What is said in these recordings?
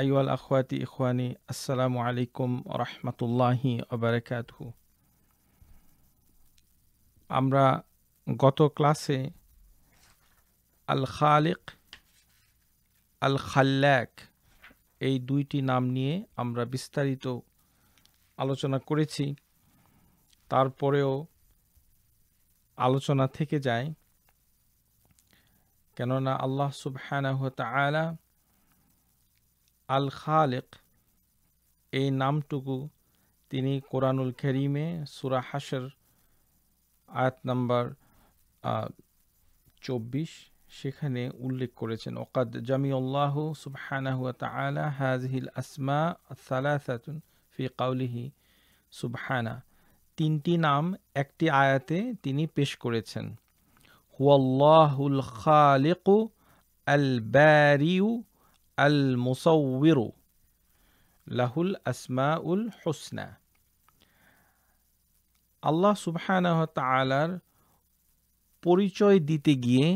আইওয়াল আখওয়াতি ইখওয়ানি আসসালামু আলাইকুম রহমতুল্লাহি আবরাকাতহু আমরা গত ক্লাসে আল খালিক আল খাল্লাক এই দুইটি নাম নিয়ে আমরা বিস্তারিত আলোচনা করেছি তারপরেও আলোচনা থেকে যায় কেননা আল্লাহ সুবহানাহ তালা আল খালেক এই নামটুকু তিনি কোরআনুল খেরিমে সুরা হাসের আয়াত নাম্বার চব্বিশ সেখানে উল্লেখ করেছেন ওকাদ জামিউল্লাহ সুবহানাহুয়া তালা হাজহিল আসমা সালাসাতুন ফি কাউলিহি সুবহানা তিনটি নাম একটি আয়াতে তিনি পেশ করেছেন হুয়াল্লাহুল খালেকু আল ব্যারিউ المصور লাহুল আসমাউল হোসনা আল্লাহ সুবহানাহ তালার পরিচয় দিতে গিয়ে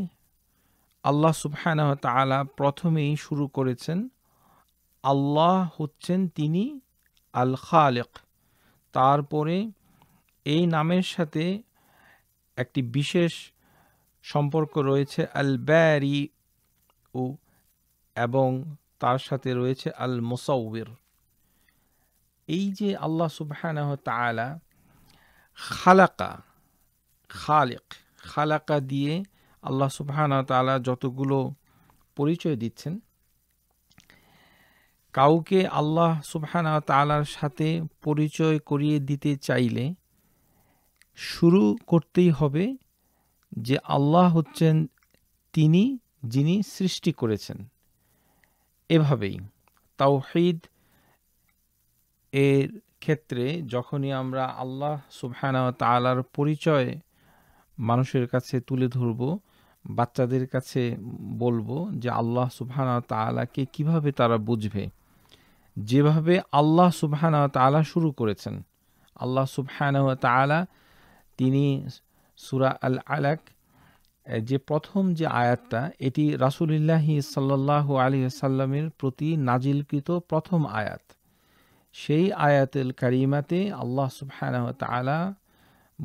আল্লাহ সুবহানাহ তালা প্রথমেই শুরু করেছেন আল্লাহ হচ্ছেন তিনি আল খালেক তারপরে এই নামের সাথে একটি বিশেষ সম্পর্ক রয়েছে আল ব্যারি ও এবং তার সাথে রয়েছে আল মোসাউর এই যে আল্লাহ সুবাহ তালা খালাকা খালেক খালাকা দিয়ে আল্লাহ সুবাহ তালা যতগুলো পরিচয় দিচ্ছেন কাউকে আল্লাহ সুবাহ তালার সাথে পরিচয় করিয়ে দিতে চাইলে শুরু করতেই হবে যে আল্লাহ হচ্ছেন তিনি যিনি সৃষ্টি করেছেন এভাবেই তাওহিদ এর ক্ষেত্রে যখনই আমরা আল্লাহ সুবহানা তালার পরিচয় মানুষের কাছে তুলে ধরব বাচ্চাদের কাছে বলবো যে আল্লাহ সুবহানা তালাকে কিভাবে তারা বুঝবে যেভাবে আল্লাহ সুবহানা তালা শুরু করেছেন আল্লাহ সুবহানা তালা তিনি সুরা আল আলাক যে প্রথম যে আয়াতটা এটি রাসুলিল্লাহি সাল্লাহ আলী সাল্লামের প্রতি নাজিলকৃত প্রথম আয়াত সেই আয়াতের কারিমাতে আল্লাহ সুবহানাহু তাআলা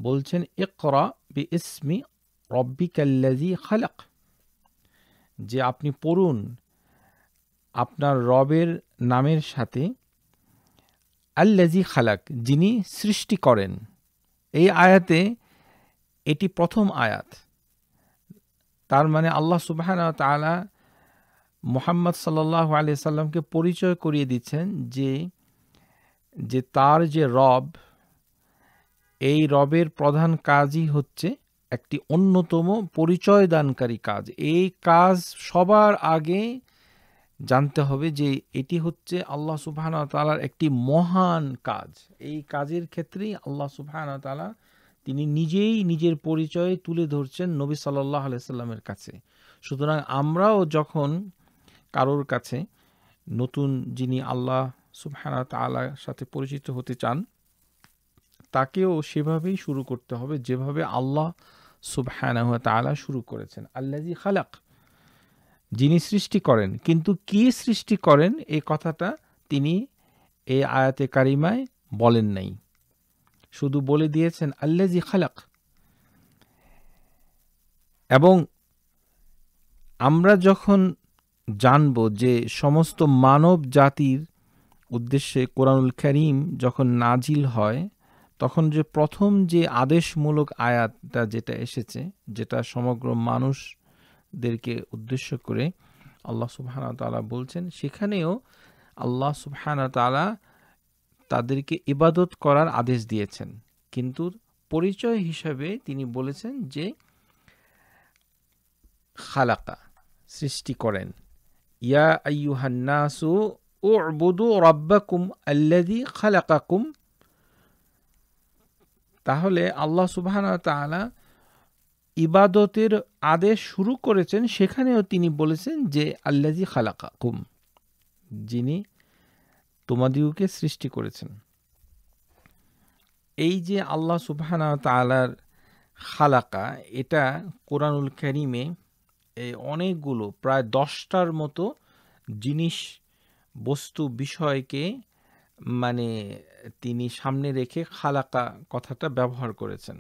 বলছেন ইকরা বি ইসমি রব্বিকাল্লাজি খালাক যে আপনি পড়ুন আপনার রবের নামের সাথে আল্লাজি খালাক যিনি সৃষ্টি করেন এই আয়াতে এটি প্রথম আয়াত তার মানে আল্লাহ সুবাহান তালা মোহাম্মদ সাল্লাহ আলি সাল্লামকে পরিচয় করিয়ে দিচ্ছেন যে যে তার যে রব এই রবের প্রধান কাজই হচ্ছে একটি অন্যতম পরিচয় দানকারী কাজ এই কাজ সবার আগে জানতে হবে যে এটি হচ্ছে আল্লাহ সুবাহান তালার একটি মহান কাজ এই কাজের ক্ষেত্রেই আল্লাহ সুবাহান তালা তিনি নিজেই নিজের পরিচয় তুলে ধরছেন নবী সাল্লাহ আলাইস্লামের কাছে সুতরাং আমরাও যখন কারোর কাছে নতুন যিনি আল্লাহ সুবহানা তালার সাথে পরিচিত হতে চান তাকেও সেভাবেই শুরু করতে হবে যেভাবে আল্লাহ সুবহানা তালা শুরু করেছেন আল্লাজি খালাক যিনি সৃষ্টি করেন কিন্তু কি সৃষ্টি করেন এই কথাটা তিনি এই আয়াতে কারিমায় বলেন নাই শুধু বলে দিয়েছেন আল্লাজি খালাক এবং আমরা যখন জানব যে সমস্ত মানব জাতির উদ্দেশ্যে কোরআনুল করিম যখন নাজিল হয় তখন যে প্রথম যে আদেশমূলক আয়াতটা যেটা এসেছে যেটা সমগ্র মানুষদেরকে উদ্দেশ্য করে আল্লাহ সুবহানা তালা বলছেন সেখানেও আল্লাহ সুবহানা তালা তাদেরকে ইবাদত করার আদেশ দিয়েছেন কিন্তু পরিচয় হিসাবে তিনি বলেছেন যে খালাকা সৃষ্টি করেন ইয়া আইয়ুহান্নাসু ও রব্বাকুম আল্লাদি খালাকাকুম তাহলে আল্লাহ সুবহান ইবাদতের আদেশ শুরু করেছেন সেখানেও তিনি বলেছেন যে আল্লাজি খালাকাকুম যিনি তোমাদিওকে সৃষ্টি করেছেন এই যে আল্লাহ সুবহানা তালার খালাকা এটা কোরআনুল করিমে অনেকগুলো প্রায় দশটার মতো জিনিস বস্তু বিষয়কে মানে তিনি সামনে রেখে খালাকা কথাটা ব্যবহার করেছেন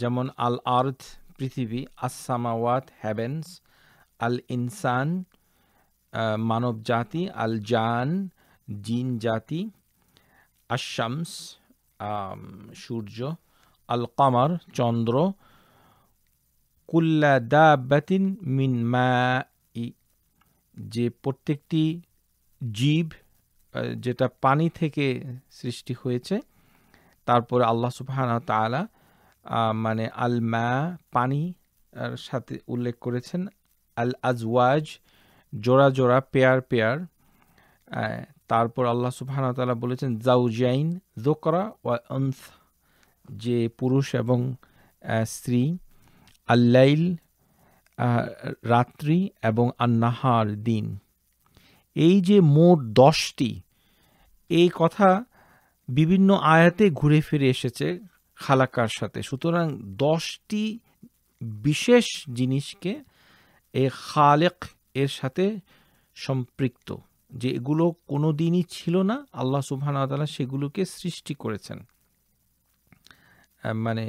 যেমন আল আর্থ পৃথিবী আসামাওয়াত হ্যাভেন্স আল ইনসান মানব জাতি আল জান জিন জাতি আশামস সূর্য আল কামার চন্দ্র কুল্লা বেতিন মিন মা যে প্রত্যেকটি জীব যেটা পানি থেকে সৃষ্টি হয়েছে তারপরে আল্লাহ সুবহান তালা মানে আল মা পানি সাথে উল্লেখ করেছেন আল আজওয়াজ জোড়া জোড়া পেয়ার পেয়ার তারপর আল্লাহ সুবাহানতালা বলেছেন জাউজাইন জোকরা ওয়া যে পুরুষ এবং স্ত্রী আল্লাইল রাত্রি এবং আন্নাহার দিন এই যে মোট দশটি এই কথা বিভিন্ন আয়াতে ঘুরে ফিরে এসেছে খালাকার সাথে সুতরাং দশটি বিশেষ জিনিসকে এ খালেক এর সাথে সম্পৃক্ত যে এগুলো কোনো দিনই ছিল না আল্লাহ সুবহান আদালা সেগুলোকে সৃষ্টি করেছেন মানে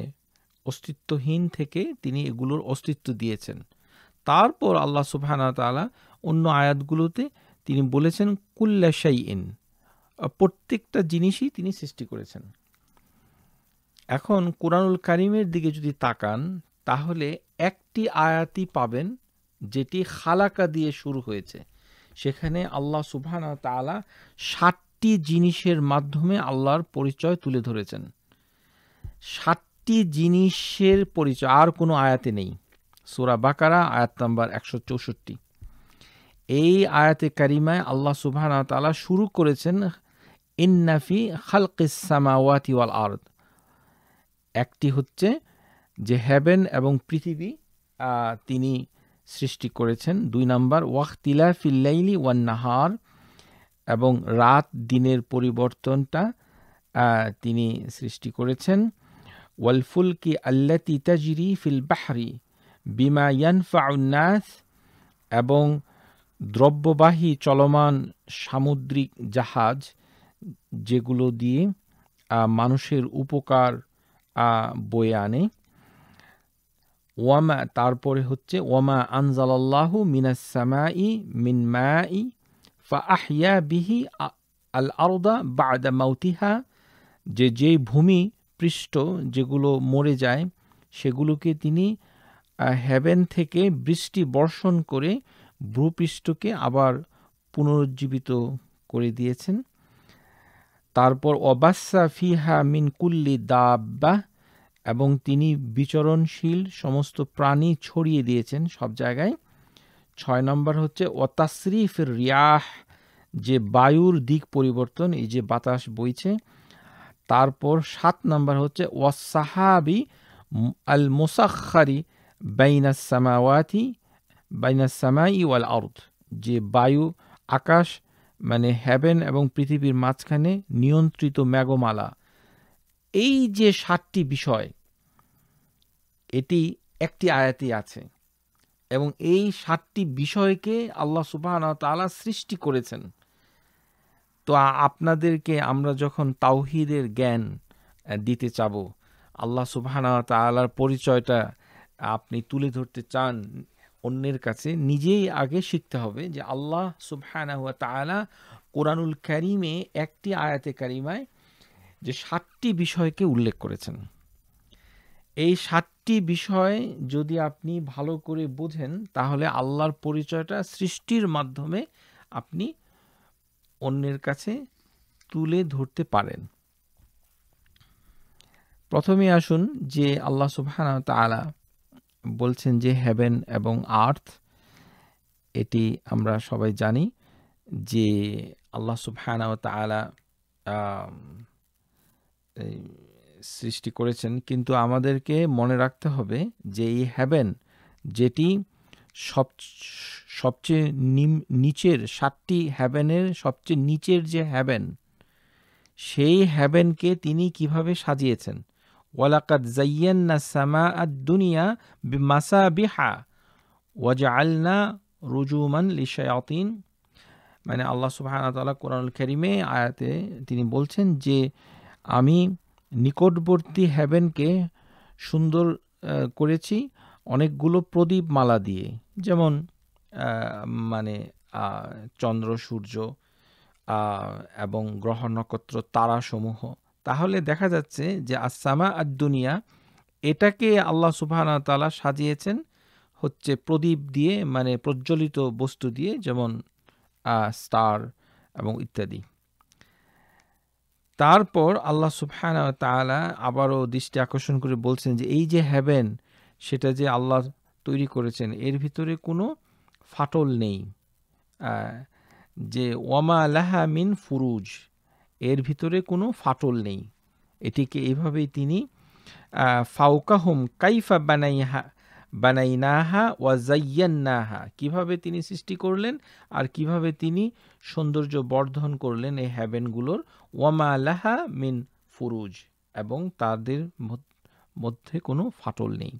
অস্তিত্বহীন থেকে তিনি এগুলোর অস্তিত্ব দিয়েছেন তারপর আল্লাহ সুবহান তালা অন্য আয়াতগুলোতে তিনি বলেছেন কুল্লাশাই ইন প্রত্যেকটা জিনিসই তিনি সৃষ্টি করেছেন এখন কোরআনুল কারিমের দিকে যদি তাকান তাহলে একটি আয়াতই পাবেন যেটি খালাকা দিয়ে শুরু হয়েছে সেখানে আল্লাহ সুবহান তালা ষাটটি জিনিসের মাধ্যমে আল্লাহর পরিচয় তুলে ধরেছেন ষাটটি জিনিসের পরিচয় আর কোনো আয়াতে নেই সুরা বাকারা আয়াত নাম্বার একশো চৌষট্টি এই আয়াতে কারিমায় আল্লাহ সুবহান তালা শুরু করেছেন ইন্নাফি খালকিসামাওয়াতি ওয়াল আর্দ একটি হচ্ছে যে হ্যাভেন এবং পৃথিবী তিনি সৃষ্টি করেছেন দুই নাম্বার ওয়াক্তিলা ফিল্লাইলি ওয়ান নাহার এবং রাত দিনের পরিবর্তনটা তিনি সৃষ্টি করেছেন ওয়ালফুল কি আল্লা তিতাজিরি ফিল বাহরি বিমা ইয়ানফাউন্নাস এবং দ্রব্যবাহী চলমান সামুদ্রিক জাহাজ যেগুলো দিয়ে মানুষের উপকার বয়ে আনে ওয়ামা তারপরে হচ্ছে ওয়ামা আনজালাল্লাহু মিন মিনমাই ফা আহিয়া বিহি আল আরদা বাদা মাউতিহা যে যেই ভূমি পৃষ্ঠ যেগুলো মরে যায় সেগুলোকে তিনি হেভেন থেকে বৃষ্টি বর্ষণ করে ভূপৃষ্ঠকে আবার পুনরুজ্জীবিত করে দিয়েছেন তারপর অবাসা ফিহা মিন কুল্লি দাব্বা এবং তিনি বিচরণশীল সমস্ত প্রাণী ছড়িয়ে দিয়েছেন সব জায়গায় ছয় নম্বর হচ্ছে অতাশ্রিফ রিয়াহ যে বায়ুর দিক পরিবর্তন এই যে বাতাস বইছে তারপর সাত নম্বর হচ্ছে ওয়াসাহাবি আল মোসাখারি বাইনাসামাওয়াতি বাইনাসামাই ওয়াল আউথ যে বায়ু আকাশ মানে হ্যাভেন এবং পৃথিবীর মাঝখানে নিয়ন্ত্রিত ম্যাগমালা এই যে সাতটি বিষয় এটি একটি আয়াতি আছে এবং এই সাতটি বিষয়কে আল্লাহ সুবাহ তালা সৃষ্টি করেছেন তো আপনাদেরকে আমরা যখন তাওহিদের জ্ঞান দিতে চাব আল্লাহ সুবাহ তালার পরিচয়টা আপনি তুলে ধরতে চান অন্যের কাছে নিজেই আগে শিখতে হবে যে আল্লাহ সুবহানা তালা কোরআনুল করিমে একটি আয়াতে কারিমায় যে সাতটি বিষয়কে উল্লেখ করেছেন এই সাতটি বিষয় যদি আপনি ভালো করে বোঝেন তাহলে আল্লাহর পরিচয়টা সৃষ্টির মাধ্যমে আপনি অন্যের কাছে তুলে ধরতে পারেন প্রথমে আসুন যে আল্লাহ সুবহান তালা বলছেন যে হেভেন এবং আর্থ এটি আমরা সবাই জানি যে আল্লাহ সুবহান তালা সৃষ্টি করেছেন কিন্তু আমাদেরকে মনে রাখতে হবে যে এই হ্যাভেন যেটি সব সবচেয়ে নিচের সাতটি হ্যাভেনের সবচেয়ে নিচের যে হ্যাভেন সেই হ্যাভেনকে তিনি কিভাবে সাজিয়েছেন ওয়ালাকাদ জাইয়ান্না সামা আদ দুনিয়া মাসা বিহা আলনা রুজুমান লিশায়াতিন মানে আল্লাহ সুবাহ তালা কোরআনুল আয়াতে তিনি বলছেন যে আমি নিকটবর্তী হ্যাভেনকে সুন্দর করেছি অনেকগুলো প্রদীপ মালা দিয়ে যেমন মানে চন্দ্র সূর্য এবং গ্রহ নক্ষত্র তারাসমূহ তাহলে দেখা যাচ্ছে যে আসামা আর দুনিয়া এটাকে আল্লাহ সুবাহানা তালা সাজিয়েছেন হচ্ছে প্রদীপ দিয়ে মানে প্রজ্বলিত বস্তু দিয়ে যেমন স্টার এবং ইত্যাদি তারপর আল্লাহ সুবহানা তালা আবারও দৃষ্টি আকর্ষণ করে বলছেন যে এই যে হ্যাভেন সেটা যে আল্লাহ তৈরি করেছেন এর ভিতরে কোনো ফাটল নেই যে ওয়ামা আলাহা মিন ফুরুজ এর ভিতরে কোনো ফাটল নেই এটিকে এইভাবেই তিনি ফাউকাহুম কাইফা বানাইহা বানাইনাহা ওয়া জাইয়ান্নাহা কিভাবে তিনি সৃষ্টি করলেন আর কিভাবে তিনি সৌন্দর্য বর্ধন করলেন এই হ্যাভেনগুলোর ওয়ামা আলাহা মিন ফুরুজ এবং তাদের মধ্যে কোনো ফাটল নেই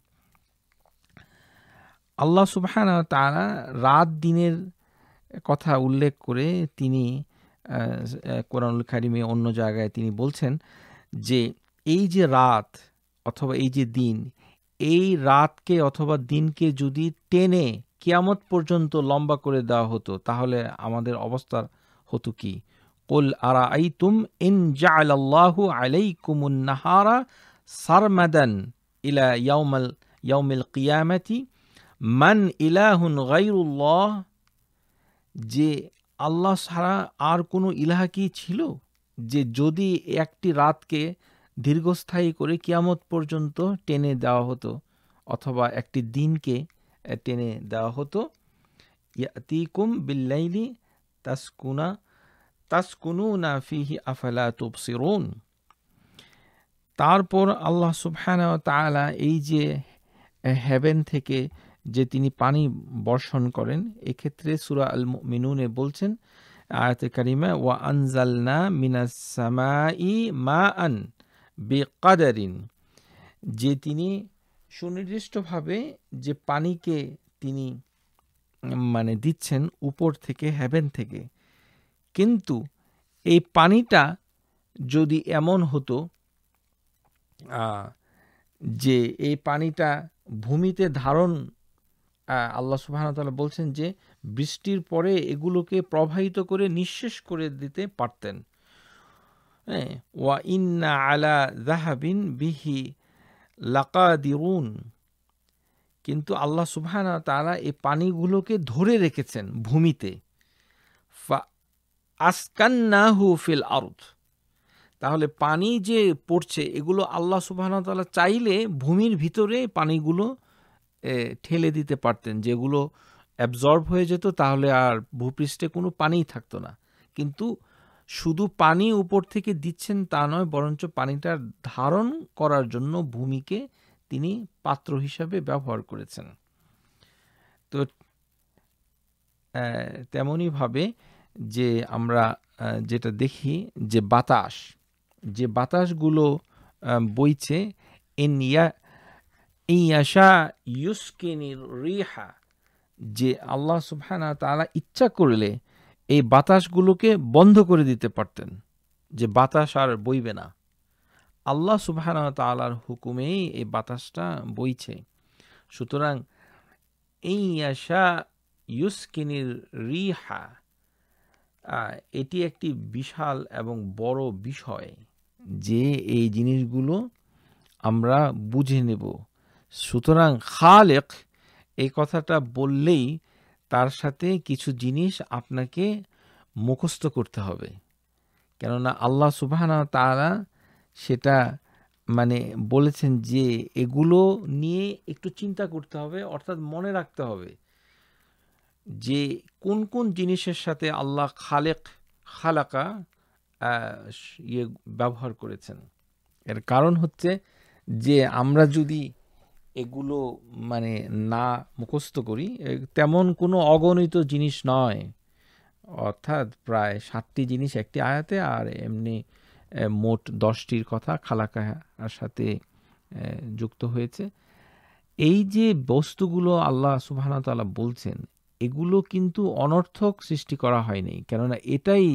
আল্লাহ সুবহান তারা রাত দিনের কথা উল্লেখ করে তিনি কোরআনুল কারিমে অন্য জায়গায় তিনি বলছেন যে এই যে রাত অথবা এই যে দিন এই রাতকে অথবা দিনকে যদি টেনে কিয়ামত পর্যন্ত লম্বা করে দেওয়া হতো তাহলে আমাদের অবস্থার হতো কি কুল আরা আইতুম ইন জাআলাল্লাহু আলাইকুমুন নাহারা সারমাদান ইলা ইয়াউমাল ইয়াউমিল কিয়ামাতি মান ইলাহুন গাইরুল্লাহ যে আল্লাহ ছাড়া আর কোনো ইলাহা কি ছিল যে যদি একটি রাতকে দীর্ঘস্থায়ী করে কিয়ামত পর্যন্ত টেনে দেওয়া হতো অথবা একটি দিনকে টেনে দেওয়া হতো ইয়াতিকুম বিল্লাইলি তাসকুনা তাসকুনুনা ফিহি আফালা তুবসিরুন তারপর আল্লাহ সুবহানাহু তাআলা এই যে হেভেন থেকে যে তিনি পানি বর্ষণ করেন এক্ষেত্রে সুরা আল মিনুনে বলছেন আয়াতে কারিমা ওয়া আনজালনা মিনাস সামাই মা আন বেকাদারিন যে তিনি সুনির্দিষ্টভাবে যে পানিকে তিনি মানে দিচ্ছেন উপর থেকে হ্যাভেন থেকে কিন্তু এই পানিটা যদি এমন হতো যে এই পানিটা ভূমিতে ধারণ আল্লাহ সুবাহতাল্লাহ বলছেন যে বৃষ্টির পরে এগুলোকে প্রবাহিত করে নিঃশেষ করে দিতে পারতেন হ্যাঁ ওয়া ইন্না আলা জাহাবিন বিহি লাকাদিরুন কিন্তু আল্লাহ সুবহানা তারা এই পানিগুলোকে ধরে রেখেছেন ভূমিতে আসকান্নাহু ফিল আরদ তাহলে পানি যে পড়ছে এগুলো আল্লাহ সুবাহতালা চাইলে ভূমির ভিতরে পানিগুলো ঠেলে দিতে পারতেন যেগুলো অ্যাবজর্ব হয়ে যেত তাহলে আর ভূপৃষ্ঠে কোনো পানিই থাকতো না কিন্তু শুধু পানি উপর থেকে দিচ্ছেন তা নয় বরঞ্চ পানিটা ধারণ করার জন্য ভূমিকে তিনি পাত্র হিসাবে ব্যবহার করেছেন তো তেমনইভাবে যে আমরা যেটা দেখি যে বাতাস যে বাতাসগুলো বইছে ইয়া ইয়াশা ইউসকিনির রিহা যে আল্লাহ সুফানা তারা ইচ্ছা করলে এই বাতাসগুলোকে বন্ধ করে দিতে পারতেন যে বাতাস আর বইবে না আল্লাহ সুবাহ তালার হুকুমেই এই বাতাসটা বইছে সুতরাং এই আশা ইউস্কিনির রিহা এটি একটি বিশাল এবং বড় বিষয় যে এই জিনিসগুলো আমরা বুঝে নেব সুতরাং খালেক এই কথাটা বললেই তার সাথে কিছু জিনিস আপনাকে মুখস্থ করতে হবে কেননা আল্লাহ সুবাহানা তারা সেটা মানে বলেছেন যে এগুলো নিয়ে একটু চিন্তা করতে হবে অর্থাৎ মনে রাখতে হবে যে কোন কোন জিনিসের সাথে আল্লাহ খালেক খালাকা ইয়ে ব্যবহার করেছেন এর কারণ হচ্ছে যে আমরা যদি এগুলো মানে না মুখস্থ করি তেমন কোনো অগণিত জিনিস নয় অর্থাৎ প্রায় সাতটি জিনিস একটি আয়াতে আর এমনি মোট দশটির কথা খালাকার সাথে যুক্ত হয়েছে এই যে বস্তুগুলো আল্লাহ সুবাহানতাল্লাহ বলছেন এগুলো কিন্তু অনর্থক সৃষ্টি করা হয়নি কেননা এটাই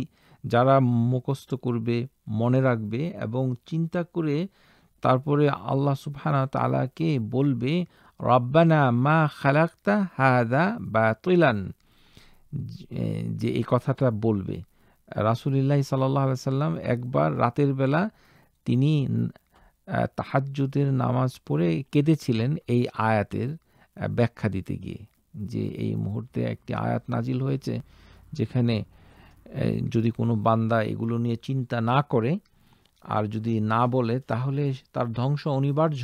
যারা মুখস্থ করবে মনে রাখবে এবং চিন্তা করে তারপরে আল্লাহ সুবহানা তালাকে বলবে রব্বানা মা খালাক্তা হাদা বা তৈলান যে এই কথাটা বলবে রাসুলিল্লাহ সাল্লাহ সাল্লাম একবার রাতের বেলা তিনি তাহাজ্জুদের নামাজ পড়ে কেঁদেছিলেন এই আয়াতের ব্যাখ্যা দিতে গিয়ে যে এই মুহূর্তে একটি আয়াত নাজিল হয়েছে যেখানে যদি কোনো বান্দা এগুলো নিয়ে চিন্তা না করে আর যদি না বলে তাহলে তার ধ্বংস অনিবার্য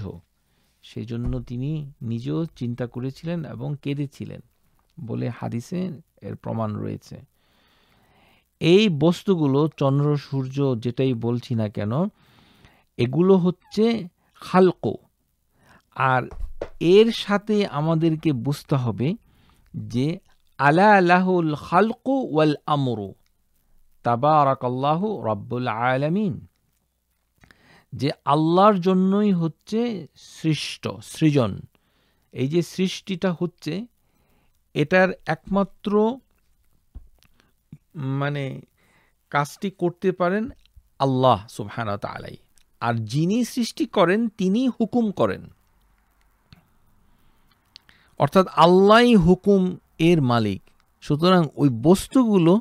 সেই জন্য তিনি নিজেও চিন্তা করেছিলেন এবং কেঁদেছিলেন বলে হাদিসে এর প্রমাণ রয়েছে এই বস্তুগুলো চন্দ্র সূর্য যেটাই বলছি না কেন এগুলো হচ্ছে হালকো আর এর সাথে আমাদেরকে বুঝতে হবে যে আলা আলাহুল হালকো ওয়াল আমরু তাবা আরাকাল্লাহ রব্বুল আলামিন যে আল্লাহর জন্যই হচ্ছে সৃষ্ট সৃজন এই যে সৃষ্টিটা হচ্ছে এটার একমাত্র মানে কাজটি করতে পারেন আল্লাহ সুবহান তালাই আর যিনি সৃষ্টি করেন তিনি হুকুম করেন অর্থাৎ আল্লাহ হুকুম এর মালিক সুতরাং ওই বস্তুগুলো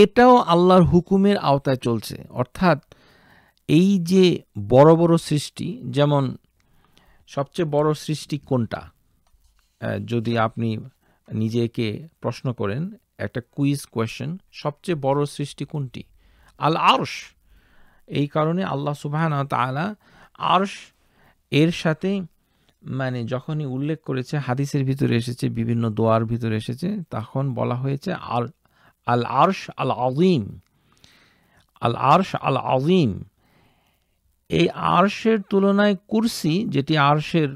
এটাও আল্লাহর হুকুমের আওতায় চলছে অর্থাৎ এই যে বড় বড় সৃষ্টি যেমন সবচেয়ে বড় সৃষ্টি কোনটা যদি আপনি নিজেকে প্রশ্ন করেন একটা কুইজ কোয়েশ্চেন সবচেয়ে বড় সৃষ্টি কোনটি আল আরশ এই কারণে আল্লাহ সুবাহান তালা আরশ এর সাথে মানে যখনই উল্লেখ করেছে হাদিসের ভিতরে এসেছে বিভিন্ন দোয়ার ভিতরে এসেছে তখন বলা হয়েছে আল আল আরশ আল আজিম আল আরশ আল আজিম এই আরশের তুলনায় কুরসি যেটি আরশের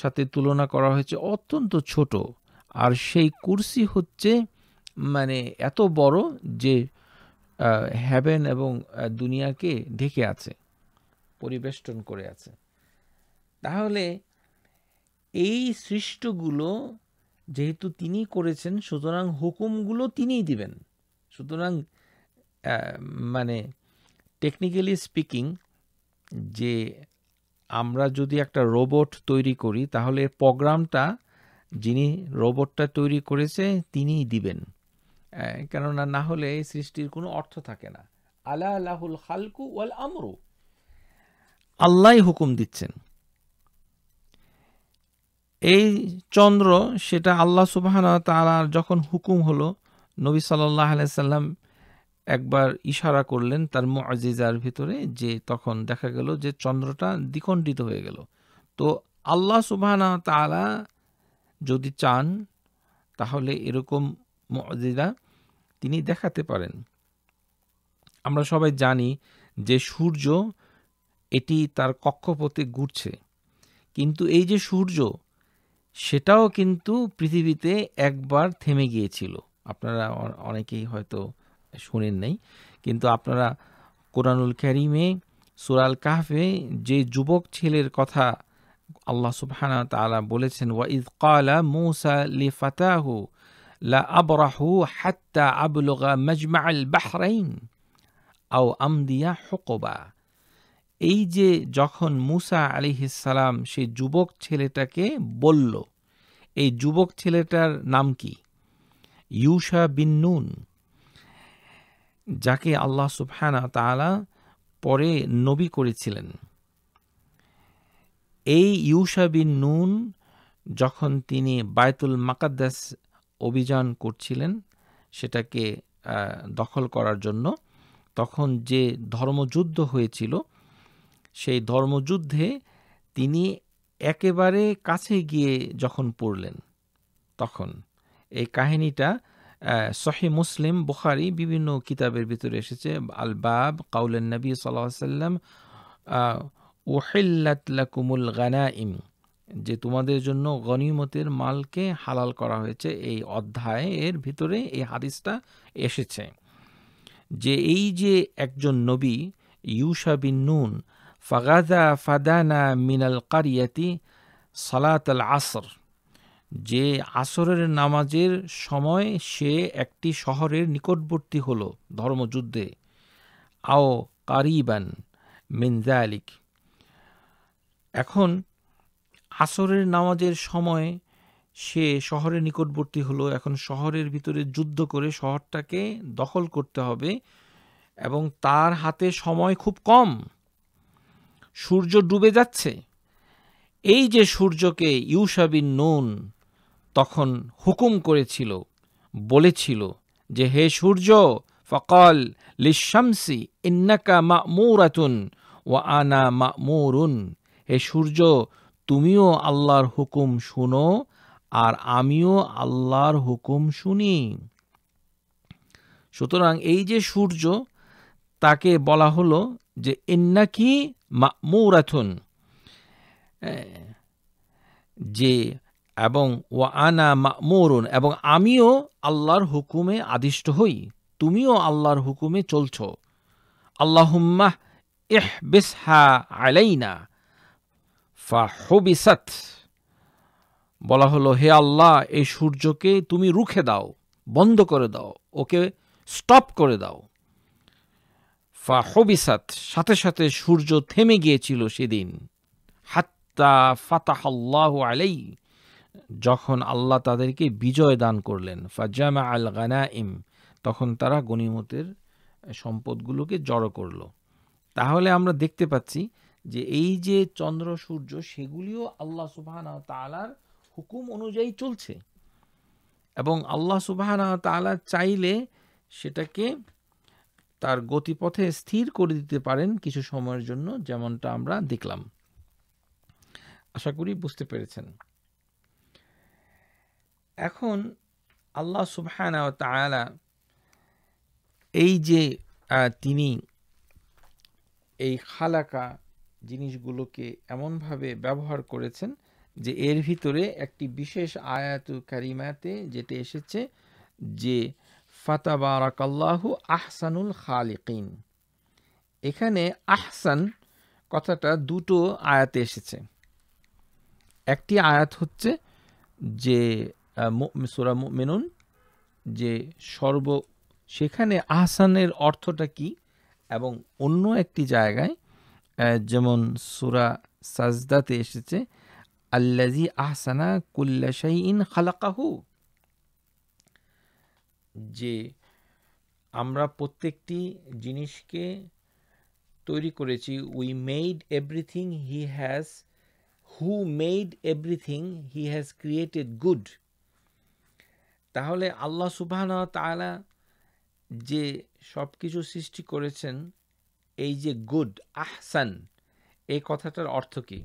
সাথে তুলনা করা হয়েছে অত্যন্ত ছোট আর সেই কুরসি হচ্ছে মানে এত বড় যে হ্যাভেন এবং দুনিয়াকে ঢেকে আছে পরিবেষ্টন করে আছে তাহলে এই সৃষ্টগুলো যেহেতু তিনি করেছেন সুতরাং হুকুমগুলো তিনিই দিবেন সুতরাং মানে টেকনিক্যালি স্পিকিং যে আমরা যদি একটা রোবট তৈরি করি তাহলে প্রোগ্রামটা যিনি রোবটটা তৈরি করেছে তিনিই দিবেন কেননা না হলে এই সৃষ্টির কোনো অর্থ থাকে না আলা আল্লাহুল খালকু ওয়াল আমরু আল্লাহ হুকুম দিচ্ছেন এই চন্দ্র সেটা আল্লাহ সুবাহন তালার যখন হুকুম হলো নবী সাল্লাহ আলাইসাল্লাম একবার ইশারা করলেন তার মজিজার ভিতরে যে তখন দেখা গেল যে চন্দ্রটা দ্বিখণ্ডিত হয়ে গেল তো আল্লাহ সুবাহানা তালা যদি চান তাহলে এরকম মজিদা তিনি দেখাতে পারেন আমরা সবাই জানি যে সূর্য এটি তার কক্ষপথে ঘুরছে কিন্তু এই যে সূর্য সেটাও কিন্তু পৃথিবীতে একবার থেমে গিয়েছিল আপনারা অনেকেই হয়তো শোনেন নাই কিন্তু আপনারা কোরআনুল করিমে সুরাল কাহফে যে যুবক ছেলের কথা আল্লাহ সুবহানা তালা বলেছেন ওয়া ইদ কালা মৌসা লি ফাতাহু লা আবরাহু হাত্তা আবলগা মজমা বাহরাইন আও আমদিয়া হকবা এই যে যখন মুসা আলিহিসাল্লাম সেই যুবক ছেলেটাকে বলল এই যুবক ছেলেটার নাম কি ইউসা বিন নুন যাকে আল্লাহ সুফহানা তালা পরে নবী করেছিলেন এই ইউসা বিন নুন যখন তিনি বায়তুল মাকাদ্দাস অভিযান করছিলেন সেটাকে দখল করার জন্য তখন যে ধর্মযুদ্ধ হয়েছিল সেই ধর্মযুদ্ধে তিনি একেবারে কাছে গিয়ে যখন পড়লেন তখন এই কাহিনীটা সহি মুসলিম বুখারি বিভিন্ন কিতাবের ভিতরে এসেছে আল বাব কাউলেন নবী সাল্লাম সাল্লাম গানা গানাইম যে তোমাদের জন্য গনিমতের মালকে হালাল করা হয়েছে এই অধ্যায় এর ভিতরে এই হাদিসটা এসেছে যে এই যে একজন নবী ইউসা বিন নুন ফাগাদা ফাদানা মিনাল কারিয়াতি সালাত আল আসর যে আসরের নামাজের সময় সে একটি শহরের নিকটবর্তী হল ধর্মযুদ্ধে আও কারিবান মিনজালিক এখন আসরের নামাজের সময় সে শহরের নিকটবর্তী হলো এখন শহরের ভিতরে যুদ্ধ করে শহরটাকে দখল করতে হবে এবং তার হাতে সময় খুব কম সূর্য ডুবে যাচ্ছে এই যে সূর্যকে ইউসাবিন নুন তখন হুকুম করেছিল বলেছিল যে হে সূর্য ফকল লিশামসি ইন্নাকা মা মৌরাতুন ও আনা মা মৌরুন হে সূর্য তুমিও আল্লাহর হুকুম শুনো আর আমিও আল্লাহর হুকুম শুনি সুতরাং এই যে সূর্য তাকে বলা হলো যে ইন্নাকি মা মৌরাথুন যে এবং ও আনা মরুন এবং আমিও আল্লাহর হুকুমে আদিষ্ট হই তুমিও আল্লাহর হুকুমে চলছ আল্লাহুম্মাহ এহ বিসহা আলাইনা ফা হবিসাত বলা হলো হে আল্লাহ এই সূর্যকে তুমি রুখে দাও বন্ধ করে দাও ওকে স্টপ করে দাও ফা হবিসাত সাথে সাথে সূর্য থেমে গিয়েছিল সেদিন হাত্তা ফাতাহ আলাই যখন আল্লাহ তাদেরকে বিজয় দান করলেন ফাজামা আল গানা ইম তখন তারা গণিমতের সম্পদগুলোকে জড়ো করল তাহলে আমরা দেখতে পাচ্ছি যে এই যে চন্দ্র সূর্য সেগুলিও আল্লাহ সুবাহানা তালার হুকুম অনুযায়ী চলছে এবং আল্লাহ সুবাহানা তালা চাইলে সেটাকে তার গতিপথে স্থির করে দিতে পারেন কিছু সময়ের জন্য যেমনটা আমরা দেখলাম আশা করি বুঝতে পেরেছেন এখন আল্লাহ সুবহানা এই যে তিনি এই খালাকা জিনিসগুলোকে এমনভাবে ব্যবহার করেছেন যে এর ভিতরে একটি বিশেষ আয়াত কারিমাতে যেটা এসেছে যে ফাতাবারাকাল্লাহু আহসানুল খালিকিন এখানে আহসান কথাটা দুটো আয়াতে এসেছে একটি আয়াত হচ্ছে যে সুরা মেনুন যে সর্ব সেখানে আহসানের অর্থটা কি এবং অন্য একটি জায়গায় যেমন সুরা সাজদাতে এসেছে আল্লাজি আহসানা কুল্লাশাই ইন খালাকাহু যে আমরা প্রত্যেকটি জিনিসকে তৈরি করেছি we made everything he has who made everything he has created good তাহলে আল্লাহ সুবাহানা তালা যে সব কিছু সৃষ্টি করেছেন এই যে গুড আহসান এই কথাটার অর্থ কী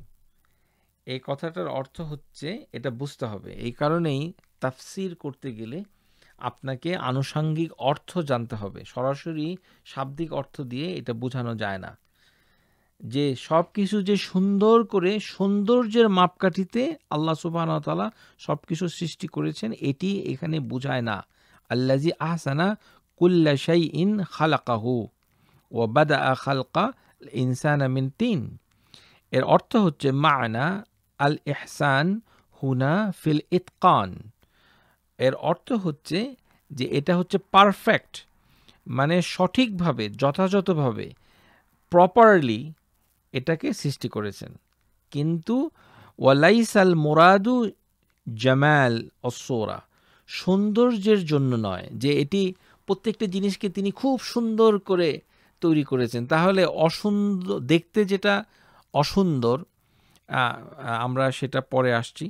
এই কথাটার অর্থ হচ্ছে এটা বুঝতে হবে এই কারণেই তাফসির করতে গেলে আপনাকে আনুষাঙ্গিক অর্থ জানতে হবে সরাসরি শাব্দিক অর্থ দিয়ে এটা বোঝানো যায় না যে সব কিছু যে সুন্দর করে সৌন্দর্যের মাপকাঠিতে আল্লাহ সুবাহতালা সব কিছু সৃষ্টি করেছেন এটি এখানে বোঝায় না আল্লাজি আহসানা কুল্লা শাই ইন খালাকাহু ও বাদা আ খালকা ইনসান আমিন তিন এর অর্থ হচ্ছে মানা আল এহসান হুনা ফিল ইতকান এর অর্থ হচ্ছে যে এটা হচ্ছে পারফেক্ট মানে সঠিকভাবে যথাযথভাবে প্রপারলি এটাকে সৃষ্টি করেছেন কিন্তু ওয়ালাইসাল মোরাদু জামাল অসোরা সৌন্দর্যের জন্য নয় যে এটি প্রত্যেকটা জিনিসকে তিনি খুব সুন্দর করে তৈরি করেছেন তাহলে অসুন্দর দেখতে যেটা অসুন্দর আমরা সেটা পরে আসছি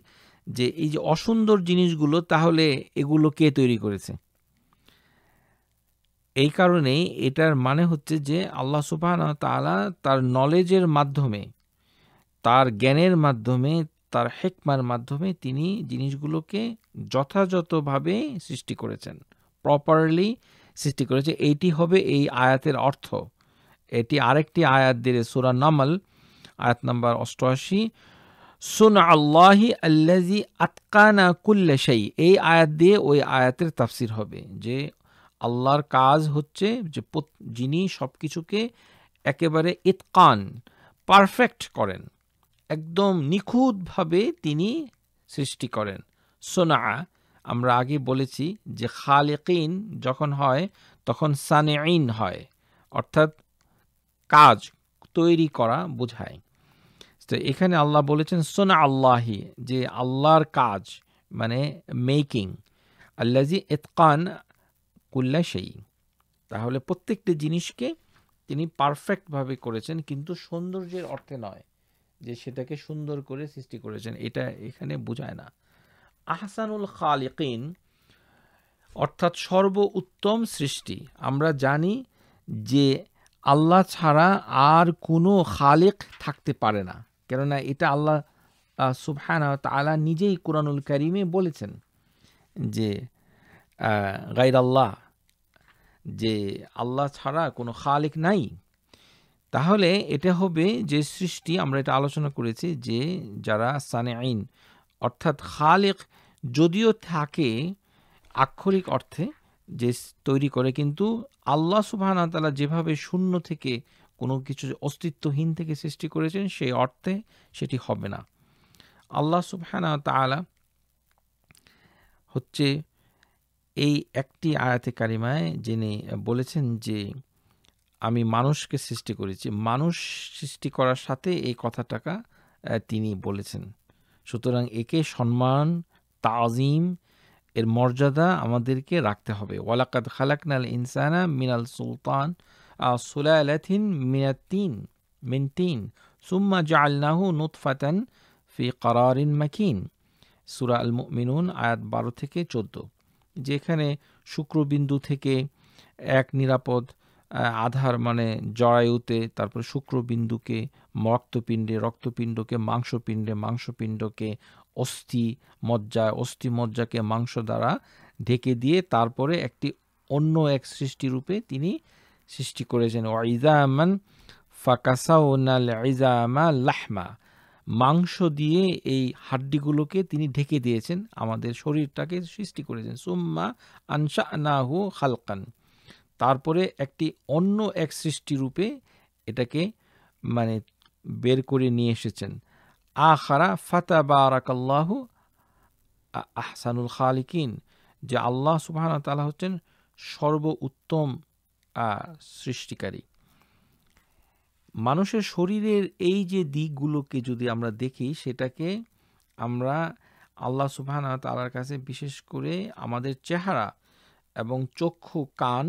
যে এই যে অসুন্দর জিনিসগুলো তাহলে এগুলো কে তৈরি করেছে এই কারণেই এটার মানে হচ্ছে যে আল্লাহ সুবাহ তালা তার নলেজের মাধ্যমে তার জ্ঞানের মাধ্যমে তার হেকমার মাধ্যমে তিনি জিনিসগুলোকে যথাযথভাবে সৃষ্টি করেছেন প্রপারলি সৃষ্টি করেছে এইটি হবে এই আয়াতের অর্থ এটি আরেকটি আয়াত দিয়ে সুরা নামাল আয়াত নাম্বার অষ্টআশি সুন আল্লাহি আল্লাজি আতকানা কুল্লা সেই এই আয়াত দিয়ে ওই আয়াতের তাফসির হবে যে আল্লাহর কাজ হচ্ছে যে যিনি সব কিছুকে একেবারে ইতকান পারফেক্ট করেন একদম নিখুঁতভাবে তিনি সৃষ্টি করেন সোনা আমরা আগে বলেছি যে খালেকিন যখন হয় তখন সানে আইন হয় অর্থাৎ কাজ তৈরি করা বোঝায় তো এখানে আল্লাহ বলেছেন সোনা আল্লাহি যে আল্লাহর কাজ মানে মেকিং আল্লাজি ইতকান কুল্লা সেই তাহলে প্রত্যেকটি জিনিসকে তিনি পারফেক্টভাবে করেছেন কিন্তু সৌন্দর্যের অর্থে নয় যে সেটাকে সুন্দর করে সৃষ্টি করেছেন এটা এখানে বোঝায় না আহসানুল খালিকিন অর্থাৎ সর্ব উত্তম সৃষ্টি আমরা জানি যে আল্লাহ ছাড়া আর কোনো খালিক থাকতে পারে না কেননা এটা আল্লাহ সুফহান তালা নিজেই কোরআনুল করিমে বলেছেন যে গাইর আল্লাহ যে আল্লাহ ছাড়া কোনো খালিক নাই তাহলে এটা হবে যে সৃষ্টি আমরা এটা আলোচনা করেছি যে যারা সানে আইন অর্থাৎ খালিক যদিও থাকে আক্ষরিক অর্থে যে তৈরি করে কিন্তু আল্লাহ তালা যেভাবে শূন্য থেকে কোনো কিছু অস্তিত্বহীন থেকে সৃষ্টি করেছেন সেই অর্থে সেটি হবে না আল্লাহ সুবহানা তালা হচ্ছে এই একটি আয়াতে কারিমায় যিনি বলেছেন যে আমি মানুষকে সৃষ্টি করেছি মানুষ সৃষ্টি করার সাথে এই কথাটাকা তিনি বলেছেন সুতরাং একে সম্মান তাজিম এর মর্যাদা আমাদেরকে রাখতে হবে ওয়ালাকাত খালাকনাল ইনসানা মিনাল সুলতান সুলালাথিন মিনাতিন মিনতিন সুম্মা জালনাহু নুতফাতান ফি কারারিন মাকিন সুরা আল মিনুন আয়াত বারো থেকে চোদ্দো যেখানে শুক্রবিন্দু থেকে এক নিরাপদ আধার মানে জরায়ুতে তারপর শুক্রবিন্দুকে রক্তপিণ্ডে রক্তপিণ্ডকে মাংসপিণ্ডে মাংসপিণ্ডকে অস্থি মজ্জা অস্থি মজ্জাকে মাংস দ্বারা ঢেকে দিয়ে তারপরে একটি অন্য এক সৃষ্টিরূপে তিনি সৃষ্টি করেছেন ওয়াইজামান ফাকাসাউনাল আমা লাহমা মাংস দিয়ে এই হাড্ডিগুলোকে তিনি ঢেকে দিয়েছেন আমাদের শরীরটাকে সৃষ্টি করেছেন সুম্মা আনসা নাহু হালকান তারপরে একটি অন্য এক সৃষ্টি রূপে এটাকে মানে বের করে নিয়ে এসেছেন আখারা ফাতা বারাকাল্লাহু আহসানুল খালিকিন যে আল্লাহ সুবাহ তালা হচ্ছেন সর্ব উত্তম সৃষ্টিকারী মানুষের শরীরের এই যে দিকগুলোকে যদি আমরা দেখি সেটাকে আমরা আল্লাহ সুবহান তালার কাছে বিশেষ করে আমাদের চেহারা এবং চক্ষু কান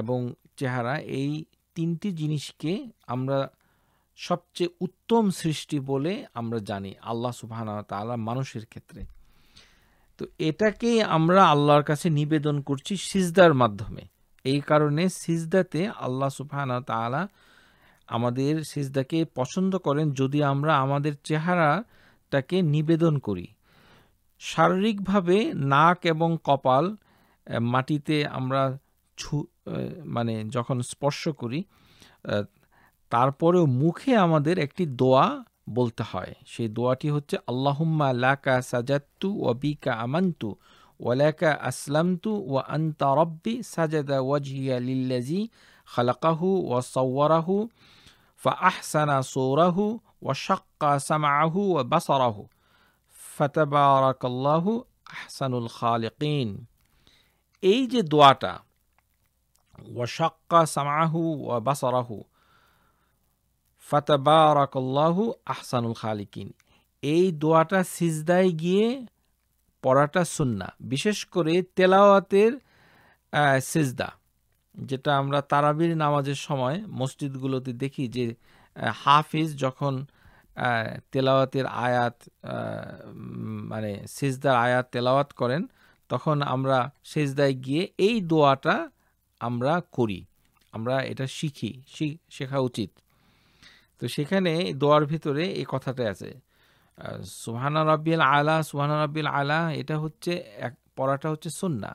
এবং চেহারা এই তিনটি জিনিসকে আমরা সবচেয়ে উত্তম সৃষ্টি বলে আমরা জানি আল্লাহ সুবহান তালা মানুষের ক্ষেত্রে তো এটাকেই আমরা আল্লাহর কাছে নিবেদন করছি সিজদার মাধ্যমে এই কারণে সিজদাতে আল্লাহ সুবহান তালা আমাদের সিজদাকে পছন্দ করেন যদি আমরা আমাদের চেহারাটাকে নিবেদন করি শারীরিকভাবে নাক এবং কপাল মাটিতে আমরা ছু মানে যখন স্পর্শ করি তারপরেও মুখে আমাদের একটি দোয়া বলতে হয় সেই দোয়াটি হচ্ছে আল্লাহম্মা লাকা সাজাত্তু ও বিকা আমান্তু ওয়ালাকা আসলামতু ও আন্তা রব্বি সাজাদা ওয়াজিয়া লিল্লাজি খালাকাহু ওয়া সওয়ারাহু فأحسن صوره وشق سمعه وبصره فتبارك الله أحسن الخالقين أي دواتا وشق سمعه وبصره فتبارك الله أحسن الخالقين أي دواتا সিজদায় গিয়ে পড়াটা শুননা বিশেষ করে তেলাওয়াতের সিজদা যেটা আমরা তারাবির নামাজের সময় মসজিদগুলোতে দেখি যে হাফিজ যখন তেলাওয়াতের আয়াত মানে সেজদার আয়াত তেলাওয়াত করেন তখন আমরা সেজদায় গিয়ে এই দোয়াটা আমরা করি আমরা এটা শিখি শেখা উচিত তো সেখানে দোয়ার ভিতরে এই কথাটা আছে সুহানা রব্বিল আলা সুহানা রব্বিল আলা এটা হচ্ছে এক পড়াটা হচ্ছে সন্না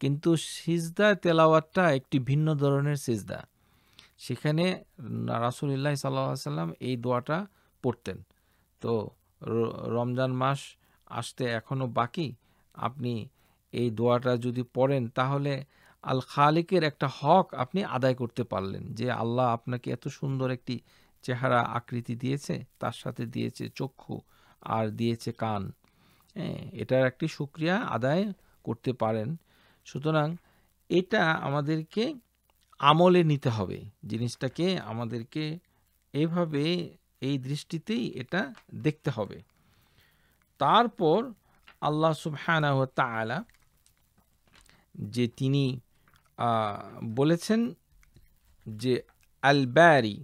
কিন্তু সিজদা তেলাওয়াতটা একটি ভিন্ন ধরনের সিজদা সেখানে রাসুলিল্লাহ সাল্লা সাল্লাম এই দোয়াটা পড়তেন তো রমজান মাস আসতে এখনও বাকি আপনি এই দোয়াটা যদি পড়েন তাহলে আল খালিকের একটা হক আপনি আদায় করতে পারলেন যে আল্লাহ আপনাকে এত সুন্দর একটি চেহারা আকৃতি দিয়েছে তার সাথে দিয়েছে চক্ষু আর দিয়েছে কান হ্যাঁ এটার একটি সুক্রিয়া আদায় করতে পারেন সুতরাং এটা আমাদেরকে আমলে নিতে হবে জিনিসটাকে আমাদেরকে এভাবে এই দৃষ্টিতেই এটা দেখতে হবে তারপর আল্লাহ সুবহানাহ তালা যে তিনি বলেছেন যে অ্যালব্যারি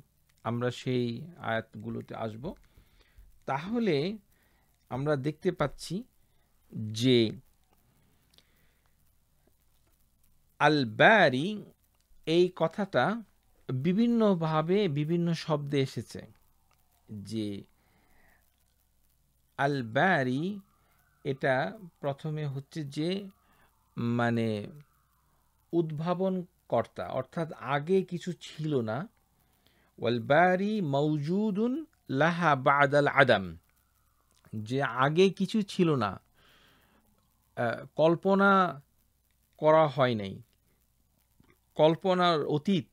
আমরা সেই আয়াতগুলোতে আসব তাহলে আমরা দেখতে পাচ্ছি যে আল ব্যারি এই কথাটা বিভিন্নভাবে বিভিন্ন শব্দে এসেছে যে আল ব্যারি এটা প্রথমে হচ্ছে যে মানে উদ্ভাবন কর্তা অর্থাৎ আগে কিছু ছিল না ওয়াল ব্যারি মৌজুদুন লাহা বাদাল আদাম যে আগে কিছু ছিল না কল্পনা করা হয় নাই কল্পনার অতীত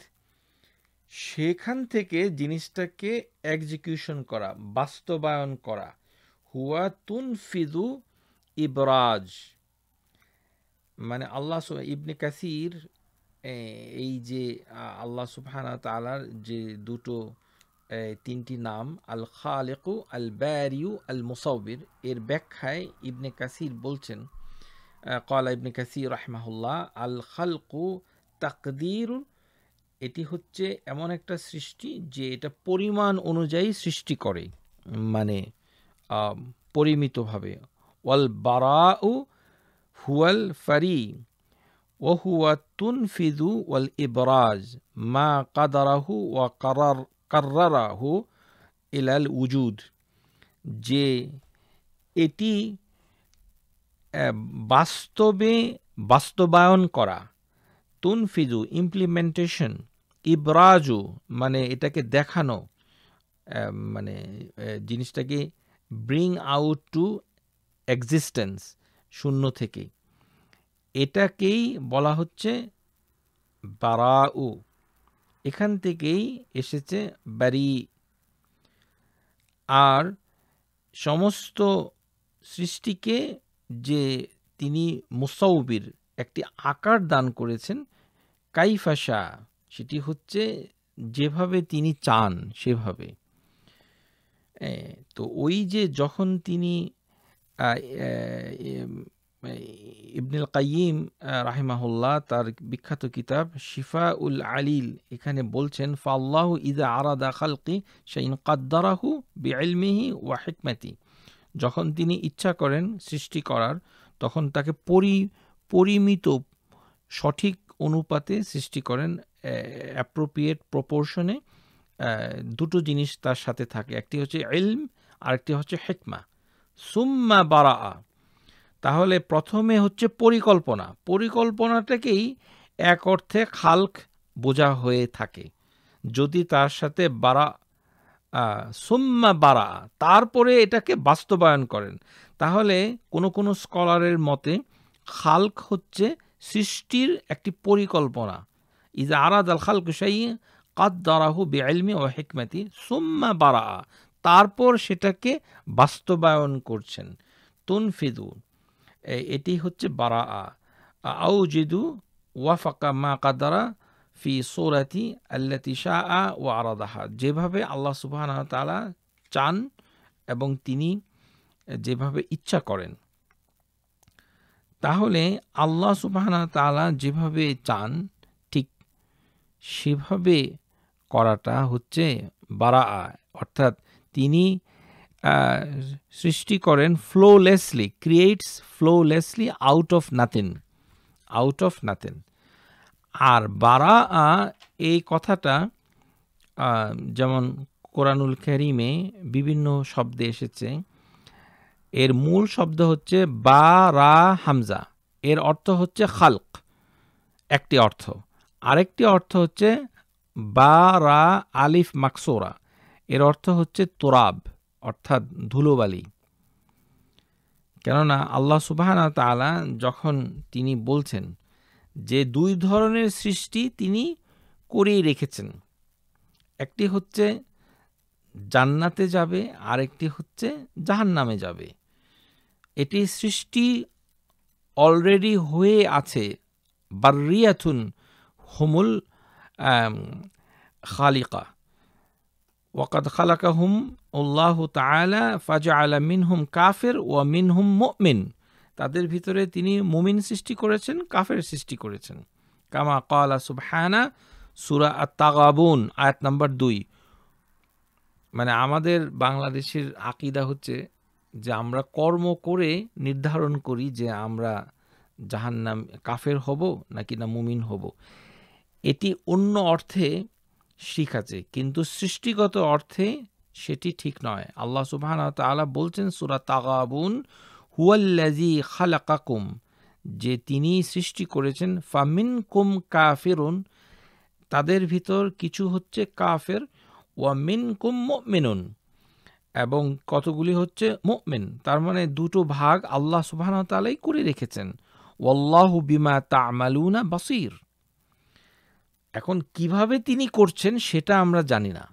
সেখান থেকে জিনিসটাকে এক্সিকিউশন করা বাস্তবায়ন করা হুয়া তুন ফিদু ইবরাজ মানে আল্লাহ ইবনে কাসির এই যে আল্লাহ সুবহানা তালার যে দুটো তিনটি নাম আল খালেকু আল ব্যারিউ আল মুসাউবির এর ব্যাখ্যায় ইবনে কাসির বলছেন কলা ইবনে কাসির রহমাহুল্লাহ আল খালকু তাকদির এটি হচ্ছে এমন একটা সৃষ্টি যে এটা পরিমাণ অনুযায়ী সৃষ্টি করে মানে পরিমিতভাবে ওয়াল বারাউ হুয়াল ফারি ওহুয়া ফিদু ওয়াল ইবরাজ মা কাদারাহু ওয়া কারার কার্রারাহু ইলাল উজুদ যে এটি বাস্তবে বাস্তবায়ন করা তুনফিজু ইমপ্লিমেন্টেশন ইবরাজু মানে এটাকে দেখানো মানে জিনিসটাকে ব্রিং আউট টু এক্সিস্টেন্স শূন্য থেকে এটাকেই বলা হচ্ছে বারাউ এখান থেকেই এসেছে বারি আর সমস্ত সৃষ্টিকে যে তিনি মুসাউবির একটি আকার দান করেছেন কাইফাসা সেটি হচ্ছে যেভাবে তিনি চান সেভাবে তো ওই যে যখন তিনি ইবনুল কাইম রাহেমাহুল্লাহ তার বিখ্যাত কিতাব শিফা উল আলিল এখানে বলছেন ফাল্লাহ ইদা আরাদা খালকি শাইন কাদ্দারাহু বেআলমিহি ওয়াহেকমাতি যখন তিনি ইচ্ছা করেন সৃষ্টি করার তখন তাকে পরি পরিমিত সঠিক অনুপাতে সৃষ্টি করেন অ্যাপ্রোপ্রিয়েট প্রপোর্শনে দুটো জিনিস তার সাথে থাকে একটি হচ্ছে এলম আর একটি হচ্ছে হেকমা সুম্মা বারা তাহলে প্রথমে হচ্ছে পরিকল্পনা পরিকল্পনাটাকেই এক অর্থে খালক বোঝা হয়ে থাকে যদি তার সাথে বারা সুম্মা বারা তারপরে এটাকে বাস্তবায়ন করেন তাহলে কোনো কোনো স্কলারের মতে খালক হচ্ছে সৃষ্টির একটি পরিকল্পনা ইজ আরাদ আল খাল কুসাই বে আলমি ও হেকমাতি সুম্মা বারা তারপর সেটাকে বাস্তবায়ন করছেন তুনফিদু এটি হচ্ছে বারা আউ জিদু ওয়াফাকা মা কাদারা ফি সোরাতি আল্লাতি শাহ আ ও আরাদাহা যেভাবে আল্লাহ সুবাহ তালা চান এবং তিনি যেভাবে ইচ্ছা করেন তাহলে আল্লাহ সুবাহানা তালা যেভাবে চান ঠিক সেভাবে করাটা হচ্ছে বারা অর্থাৎ তিনি সৃষ্টি করেন flawlessly creates flawlessly out of nothing out of nothing আর বারা এই কথাটা যেমন কোরআনুল খেরিমে বিভিন্ন শব্দে এসেছে এর মূল শব্দ হচ্ছে বা রা হামজা এর অর্থ হচ্ছে খালক একটি অর্থ আরেকটি অর্থ হচ্ছে বা রা আলিফ মাকসোরা এর অর্থ হচ্ছে তোরাব অর্থাৎ ধুলোবালি কেননা আল্লাহ সুবাহানা তালা যখন তিনি বলছেন যে দুই ধরনের সৃষ্টি তিনি করেই রেখেছেন একটি হচ্ছে জান্নাতে যাবে আরেকটি হচ্ছে জাহান্নামে যাবে এটি সৃষ্টি অলরেডি হয়ে আছে বার্রিয়াথুন হুমুল খালিকা ওয়াকাদ খালাকা হুম উল্লাহ তালা ফাজা আলা হুম কাফের ওয়া হুম মোমিন তাদের ভিতরে তিনি মুমিন সৃষ্টি করেছেন কাফের সৃষ্টি করেছেন কামা কালা সুবহানা সুরা আতাগাবুন আয়াত নাম্বার দুই মানে আমাদের বাংলাদেশের আকিদা হচ্ছে যে আমরা কর্ম করে নির্ধারণ করি যে আমরা জাহান্নাম কাফের হব নাকি না মুমিন হব এটি অন্য অর্থে শিখ আছে কিন্তু সৃষ্টিগত অর্থে সেটি ঠিক নয় আল্লাহ সুবাহ তালা বলছেন সুরা তাগাবুন হুয়াল্লাজি খালাকাকুম যে তিনি সৃষ্টি করেছেন ফামিন কুম কাফেরুন তাদের ভিতর কিছু হচ্ছে কাফের ওয়া মিন কুম মেনুন এবং কতগুলি হচ্ছে মোমেন তার মানে দুটো ভাগ আল্লাহ সুবাহতালাই করে রেখেছেন ওল্লাহ বিমা তামালুনা বাসির এখন কিভাবে তিনি করছেন সেটা আমরা জানি না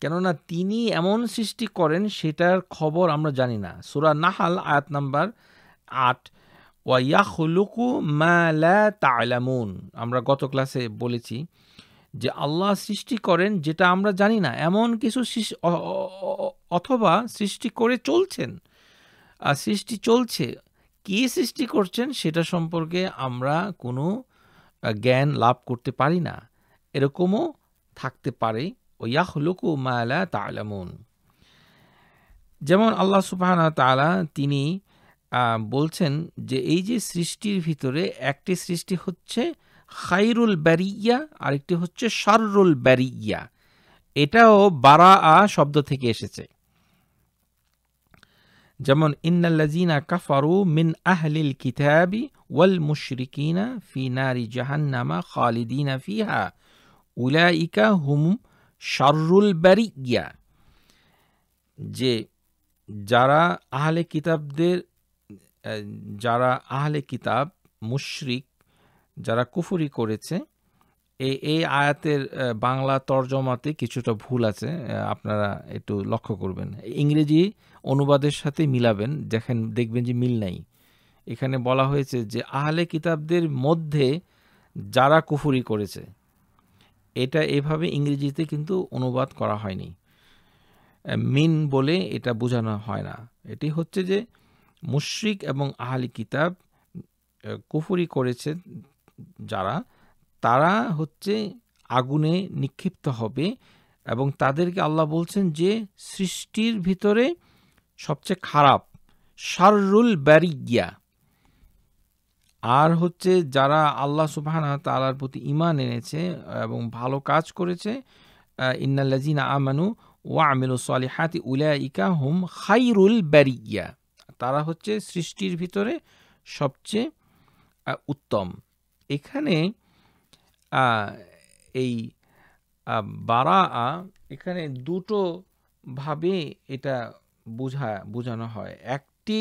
কেননা তিনি এমন সৃষ্টি করেন সেটার খবর আমরা জানি না সুরা নাহাল আয়াত নাম্বার আট ওয়াইয়াহুলুকু মা লা তালামুন আমরা গত ক্লাসে বলেছি যে আল্লাহ সৃষ্টি করেন যেটা আমরা জানি না এমন কিছু অথবা সৃষ্টি করে চলছেন আর সৃষ্টি চলছে কি সৃষ্টি করছেন সেটা সম্পর্কে আমরা কোনো জ্ঞান লাভ করতে পারি না এরকমও থাকতে পারে ওয়া হলুকু মায়ালা তালামুন যেমন আল্লাহ সুবাহানা তালা তিনি বলছেন যে এই যে সৃষ্টির ভিতরে একটি সৃষ্টি হচ্ছে খাইরুল ব্যারিয়া আরেকটি হচ্ছে সারুল ব্যারিয়া এটাও বারা আ শব্দ থেকে এসেছে যেমন ইন্নাল্লাজিনা কাফারু মিন আহলিল কিতাবি ওয়াল মুশরিকিনা ফি নারি জাহান্নামা খালিদিনা ফিহা উলাইকা হুম শাররুল বারিয়া যে যারা আহলে কিতাবদের যারা আহলে কিতাব মুশরিক যারা কুফুরি করেছে এই এই আয়াতের বাংলা তর্জমাতে কিছুটা ভুল আছে আপনারা একটু লক্ষ্য করবেন ইংরেজি অনুবাদের সাথে মিলাবেন যেখানে দেখবেন যে মিল নাই এখানে বলা হয়েছে যে আহলে কিতাবদের মধ্যে যারা কুফুরি করেছে এটা এভাবে ইংরেজিতে কিন্তু অনুবাদ করা হয়নি মিন বলে এটা বোঝানো হয় না এটি হচ্ছে যে মুশ্রিক এবং আহলি কিতাব কুফুরি করেছে যারা তারা হচ্ছে আগুনে নিক্ষিপ্ত হবে এবং তাদেরকে আল্লাহ বলছেন যে সৃষ্টির ভিতরে সবচেয়ে খারাপ সারুল ব্যারিগিয়া আর হচ্ছে যারা আল্লাহ সুবাহানা তালার প্রতি ইমান এনেছে এবং ভালো কাজ করেছে ইন্নাল্লাজিনা আমানু ওয়া আমিলু সালিহাতি ইকা হুম খাইরুল ব্যারিগিয়া তারা হচ্ছে সৃষ্টির ভিতরে সবচেয়ে উত্তম এখানে এই বারা আ এখানে দুটো ভাবে এটা বোঝা বোঝানো হয় একটি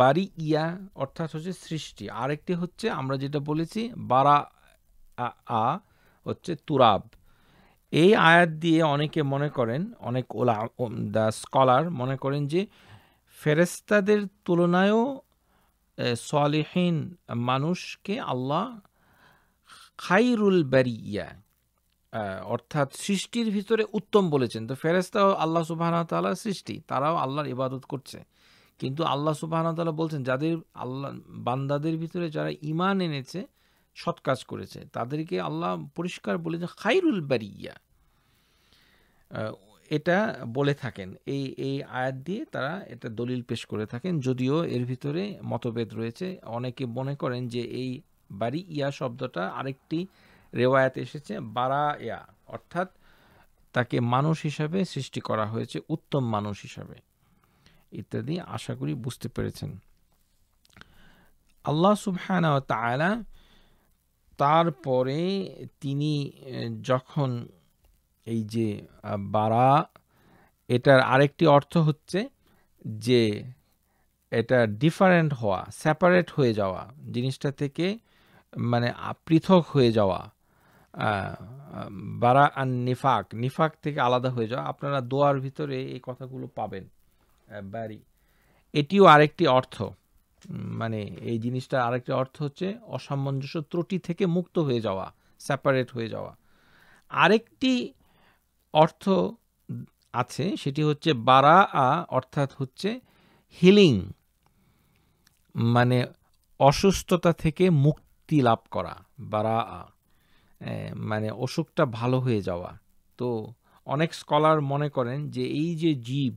বাড়ি ইয়া অর্থাৎ হচ্ছে সৃষ্টি আরেকটি হচ্ছে আমরা যেটা বলেছি বারা আ হচ্ছে তুরাব এই আয়াত দিয়ে অনেকে মনে করেন অনেক ওলা দ্য স্কলার মনে করেন যে ফেরেস্তাদের তুলনায়ও সালেহীন মানুষকে আল্লাহ খাইরুল ইয়া অর্থাৎ সৃষ্টির ভিতরে উত্তম বলেছেন তো ফেরেস্তাও আল্লাহ সুবাহ তাল্লাহ সৃষ্টি তারাও আল্লাহর ইবাদত করছে কিন্তু আল্লাহ সুবাহ বলছেন যাদের আল্লাহ বান্দাদের ভিতরে যারা ইমান এনেছে সৎ কাজ করেছে তাদেরকে আল্লাহ পরিষ্কার বলেছেন খাইরুল ইয়া এটা বলে থাকেন এই এই আয়াত দিয়ে তারা এটা দলিল পেশ করে থাকেন যদিও এর ভিতরে মতভেদ রয়েছে অনেকে মনে করেন যে এই বাড়ি ইয়া শব্দটা আরেকটি রেওয়ায়াত এসেছে বারা ইয়া অর্থাৎ তাকে মানুষ হিসাবে সৃষ্টি করা হয়েছে উত্তম মানুষ হিসাবে ইত্যাদি আশা করি বুঝতে পেরেছেন আল্লাহ সুবহানা তারপরে তিনি যখন এই যে বারা এটার আরেকটি অর্থ হচ্ছে যে এটা ডিফারেন্ট হওয়া সেপারেট হয়ে যাওয়া জিনিসটা থেকে মানে পৃথক হয়ে যাওয়া বারা আর নিফাক নিফাক থেকে আলাদা হয়ে যাওয়া আপনারা দোয়ার ভিতরে এই কথাগুলো পাবেন বাড়ি এটিও আরেকটি অর্থ মানে এই জিনিসটার আরেকটি অর্থ হচ্ছে অসামঞ্জস্য ত্রুটি থেকে মুক্ত হয়ে যাওয়া সেপারেট হয়ে যাওয়া আরেকটি অর্থ আছে সেটি হচ্ছে বারা আ অর্থাৎ হচ্ছে হিলিং মানে অসুস্থতা থেকে মুক্তি লাভ করা বারা আ মানে অসুখটা ভালো হয়ে যাওয়া তো অনেক স্কলার মনে করেন যে এই যে জীব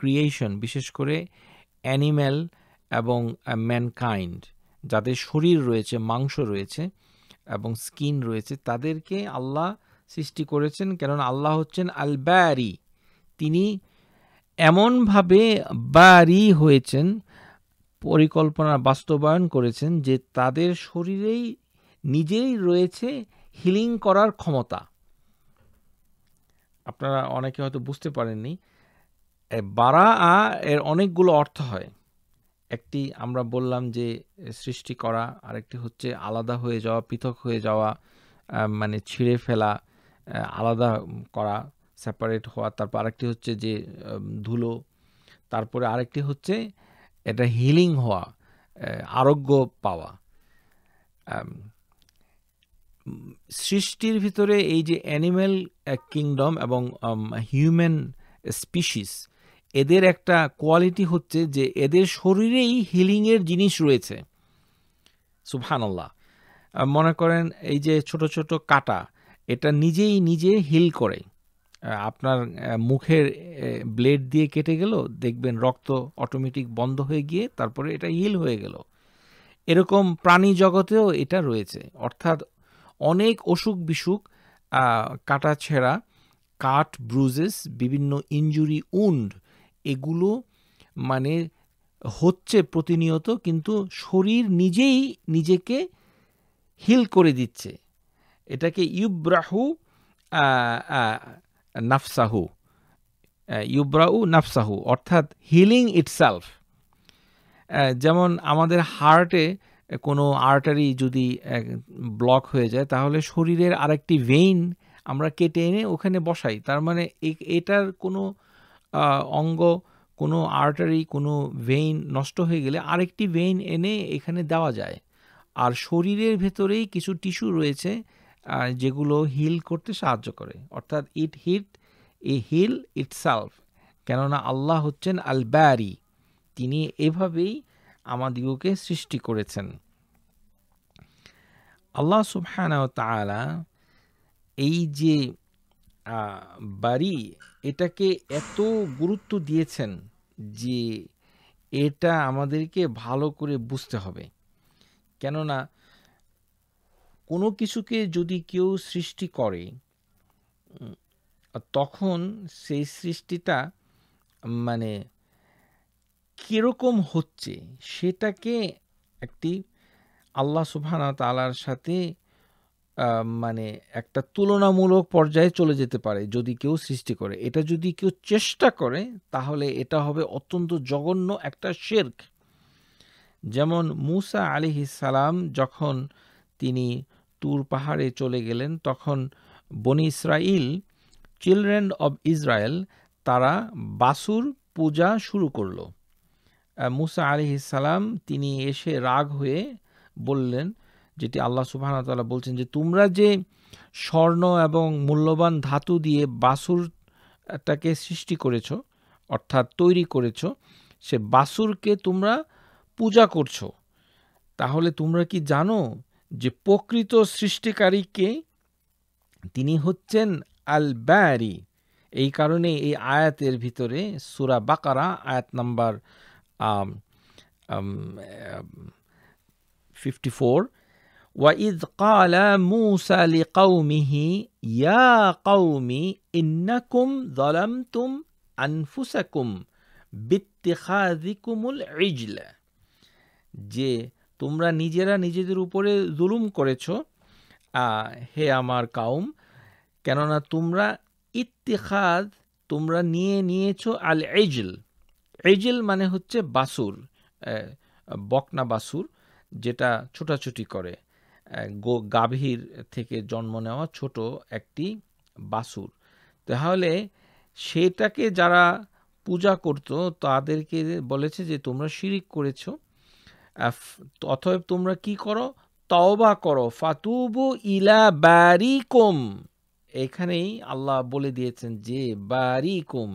ক্রিয়েশন বিশেষ করে অ্যানিম্যাল এবং ম্যানকাইন্ড যাদের শরীর রয়েছে মাংস রয়েছে এবং স্কিন রয়েছে তাদেরকে আল্লাহ সৃষ্টি করেছেন কেননা আল্লাহ হচ্ছেন আল বারি তিনি এমনভাবে বারি হয়েছেন পরিকল্পনা বাস্তবায়ন করেছেন যে তাদের শরীরেই নিজেই রয়েছে হিলিং করার ক্ষমতা আপনারা অনেকে হয়তো বুঝতে পারেননি বারা আ এর অনেকগুলো অর্থ হয় একটি আমরা বললাম যে সৃষ্টি করা আরেকটি হচ্ছে আলাদা হয়ে যাওয়া পৃথক হয়ে যাওয়া মানে ছিঁড়ে ফেলা আলাদা করা সেপারেট হওয়া তারপর আরেকটি হচ্ছে যে ধুলো তারপরে আরেকটি হচ্ছে এটা হিলিং হওয়া আরোগ্য পাওয়া সৃষ্টির ভিতরে এই যে অ্যানিম্যাল কিংডম এবং হিউম্যান স্পিসিস এদের একটা কোয়ালিটি হচ্ছে যে এদের শরীরেই হিলিংয়ের জিনিস রয়েছে সুবহানাল্লাহ মনে করেন এই যে ছোট ছোট কাটা এটা নিজেই নিজে হিল করে আপনার মুখের ব্লেড দিয়ে কেটে গেল দেখবেন রক্ত অটোমেটিক বন্ধ হয়ে গিয়ে তারপরে এটা হিল হয়ে গেল এরকম প্রাণী জগতেও এটা রয়েছে অর্থাৎ অনেক অসুখ বিসুখ কাটা ছেঁড়া কাট ব্রুজেস বিভিন্ন ইঞ্জুরি উন্ড এগুলো মানে হচ্ছে প্রতিনিয়ত কিন্তু শরীর নিজেই নিজেকে হিল করে দিচ্ছে এটাকে ইউব্রাহু নাফসাহু ইউব্রাহু নাফসাহু অর্থাৎ হিলিং ইটসেলফ যেমন আমাদের হার্টে কোনো আর্টারি যদি ব্লক হয়ে যায় তাহলে শরীরের আরেকটি ভেইন আমরা কেটে এনে ওখানে বসাই তার মানে এটার কোনো অঙ্গ কোনো আর্টারি কোনো ভেইন নষ্ট হয়ে গেলে আরেকটি ভেইন এনে এখানে দেওয়া যায় আর শরীরের ভেতরেই কিছু টিস্যু রয়েছে যেগুলো হিল করতে সাহায্য করে অর্থাৎ it heat a heal itself কেননা আল্লাহ হচ্ছেন আল ব্যারি তিনি এভাবেই আমাদিগকে সৃষ্টি করেছেন আল্লাহ সুবহান তালা এই যে বাড়ি এটাকে এত গুরুত্ব দিয়েছেন যে এটা আমাদেরকে ভালো করে বুঝতে হবে কেননা কোনো কিছুকে যদি কেউ সৃষ্টি করে তখন সেই সৃষ্টিটা মানে কীরকম হচ্ছে সেটাকে একটি আল্লাহ সুবহানা তালার সাথে মানে একটা তুলনামূলক পর্যায়ে চলে যেতে পারে যদি কেউ সৃষ্টি করে এটা যদি কেউ চেষ্টা করে তাহলে এটা হবে অত্যন্ত জঘন্য একটা শেরক যেমন মুসা আলি সালাম যখন তিনি তুর পাহাড়ে চলে গেলেন তখন বনি ইসরাইল চিলড্রেন অব ইসরায়েল তারা বাসুর পূজা শুরু করল মুসা আলিহিসাল্লাম তিনি এসে রাগ হয়ে বললেন যেটি আল্লাহ সুবাহতাল্লাহ বলছেন যে তোমরা যে স্বর্ণ এবং মূল্যবান ধাতু দিয়ে বাসুরটাকে সৃষ্টি করেছ অর্থাৎ তৈরি করেছ সে বাসুরকে তোমরা পূজা করছো তাহলে তোমরা কি জানো যে প্রকৃত সৃষ্টিকারীকে তিনি হচ্ছেন আল ব্যারি এই কারণে এই আয়াতের ভিতরে সুরা বাকারা আয়াত নাম্বার ফিফটি ফোর وإذ قال موسى لقومه يا قوم إنكم ظلمتم أنفسكم باتخاذكم العجل যে তোমরা নিজেরা নিজেদের উপরে জুলুম করেছ হে আমার কাউম কেননা তোমরা ইত্তিখাদ তোমরা নিয়ে নিয়েছ আল এজল এজল মানে হচ্ছে বাসুর বকনা বাসুর যেটা ছোটাছুটি করে গাভীর থেকে জন্ম নেওয়া ছোট একটি বাসুর তাহলে সেটাকে যারা পূজা করত তাদেরকে বলেছে যে তোমরা শিরিক করেছো অতএব তোমরা কি করো তওবা করো ফাতুবু ইলা বারিকুম এখানেই আল্লাহ বলে দিয়েছেন যে বারিকুম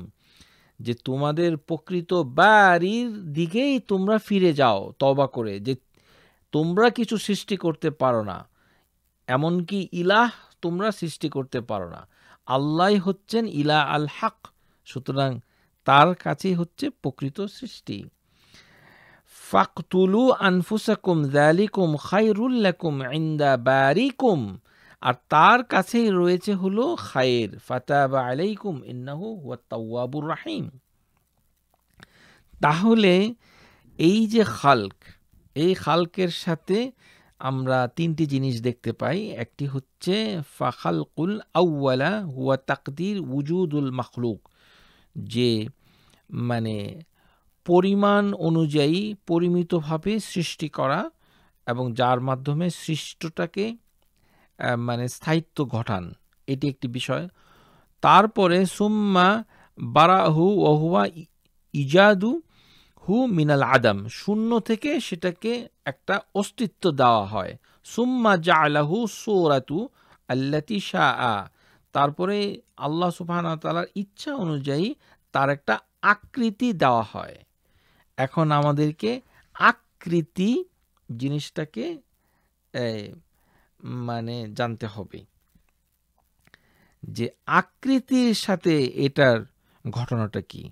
যে তোমাদের প্রকৃত বাড়ির দিকেই তোমরা ফিরে যাও তবা করে যে তোমরা কিছু সৃষ্টি করতে পারো না এমনকি ইলাহ তোমরা সৃষ্টি করতে পারো না আল্লাহ হচ্ছেন ইলা আল হাক সুতরাং তার কাছেই হচ্ছে প্রকৃত সৃষ্টি ফাকতুলু আনফুসাকুম জালিকুম খাইরুল্লাকুম ইন্দা বারিকুম আর তার কাছেই রয়েছে হলো খায়ের ফাতাবা আলাইকুম ইন্নাহু তাওয়াবুর রাহিম তাহলে এই যে খালক এই খালকের সাথে আমরা তিনটি জিনিস দেখতে পাই একটি হচ্ছে ফাখালকুল আউওয়ালা হুয়া তাকদির উজুদুল মখলুক যে মানে পরিমাণ অনুযায়ী পরিমিতভাবে সৃষ্টি করা এবং যার মাধ্যমে সৃষ্টটাকে মানে স্থায়িত্ব ঘটান এটি একটি বিষয় তারপরে সুম্মা বারাহু অহুয়া ইজাদু হু মিনাল আদাম শূন্য থেকে সেটাকে একটা অস্তিত্ব দেওয়া হয় সুম্মা জা আলাহু সৌরাতু আল্লাতি শাহ আ তারপরে আল্লাহ সুফান তালার ইচ্ছা অনুযায়ী তার একটা আকৃতি দেওয়া হয় এখন আমাদেরকে আকৃতি জিনিসটাকে মানে জানতে হবে যে আকৃতির সাথে এটার ঘটনাটা কি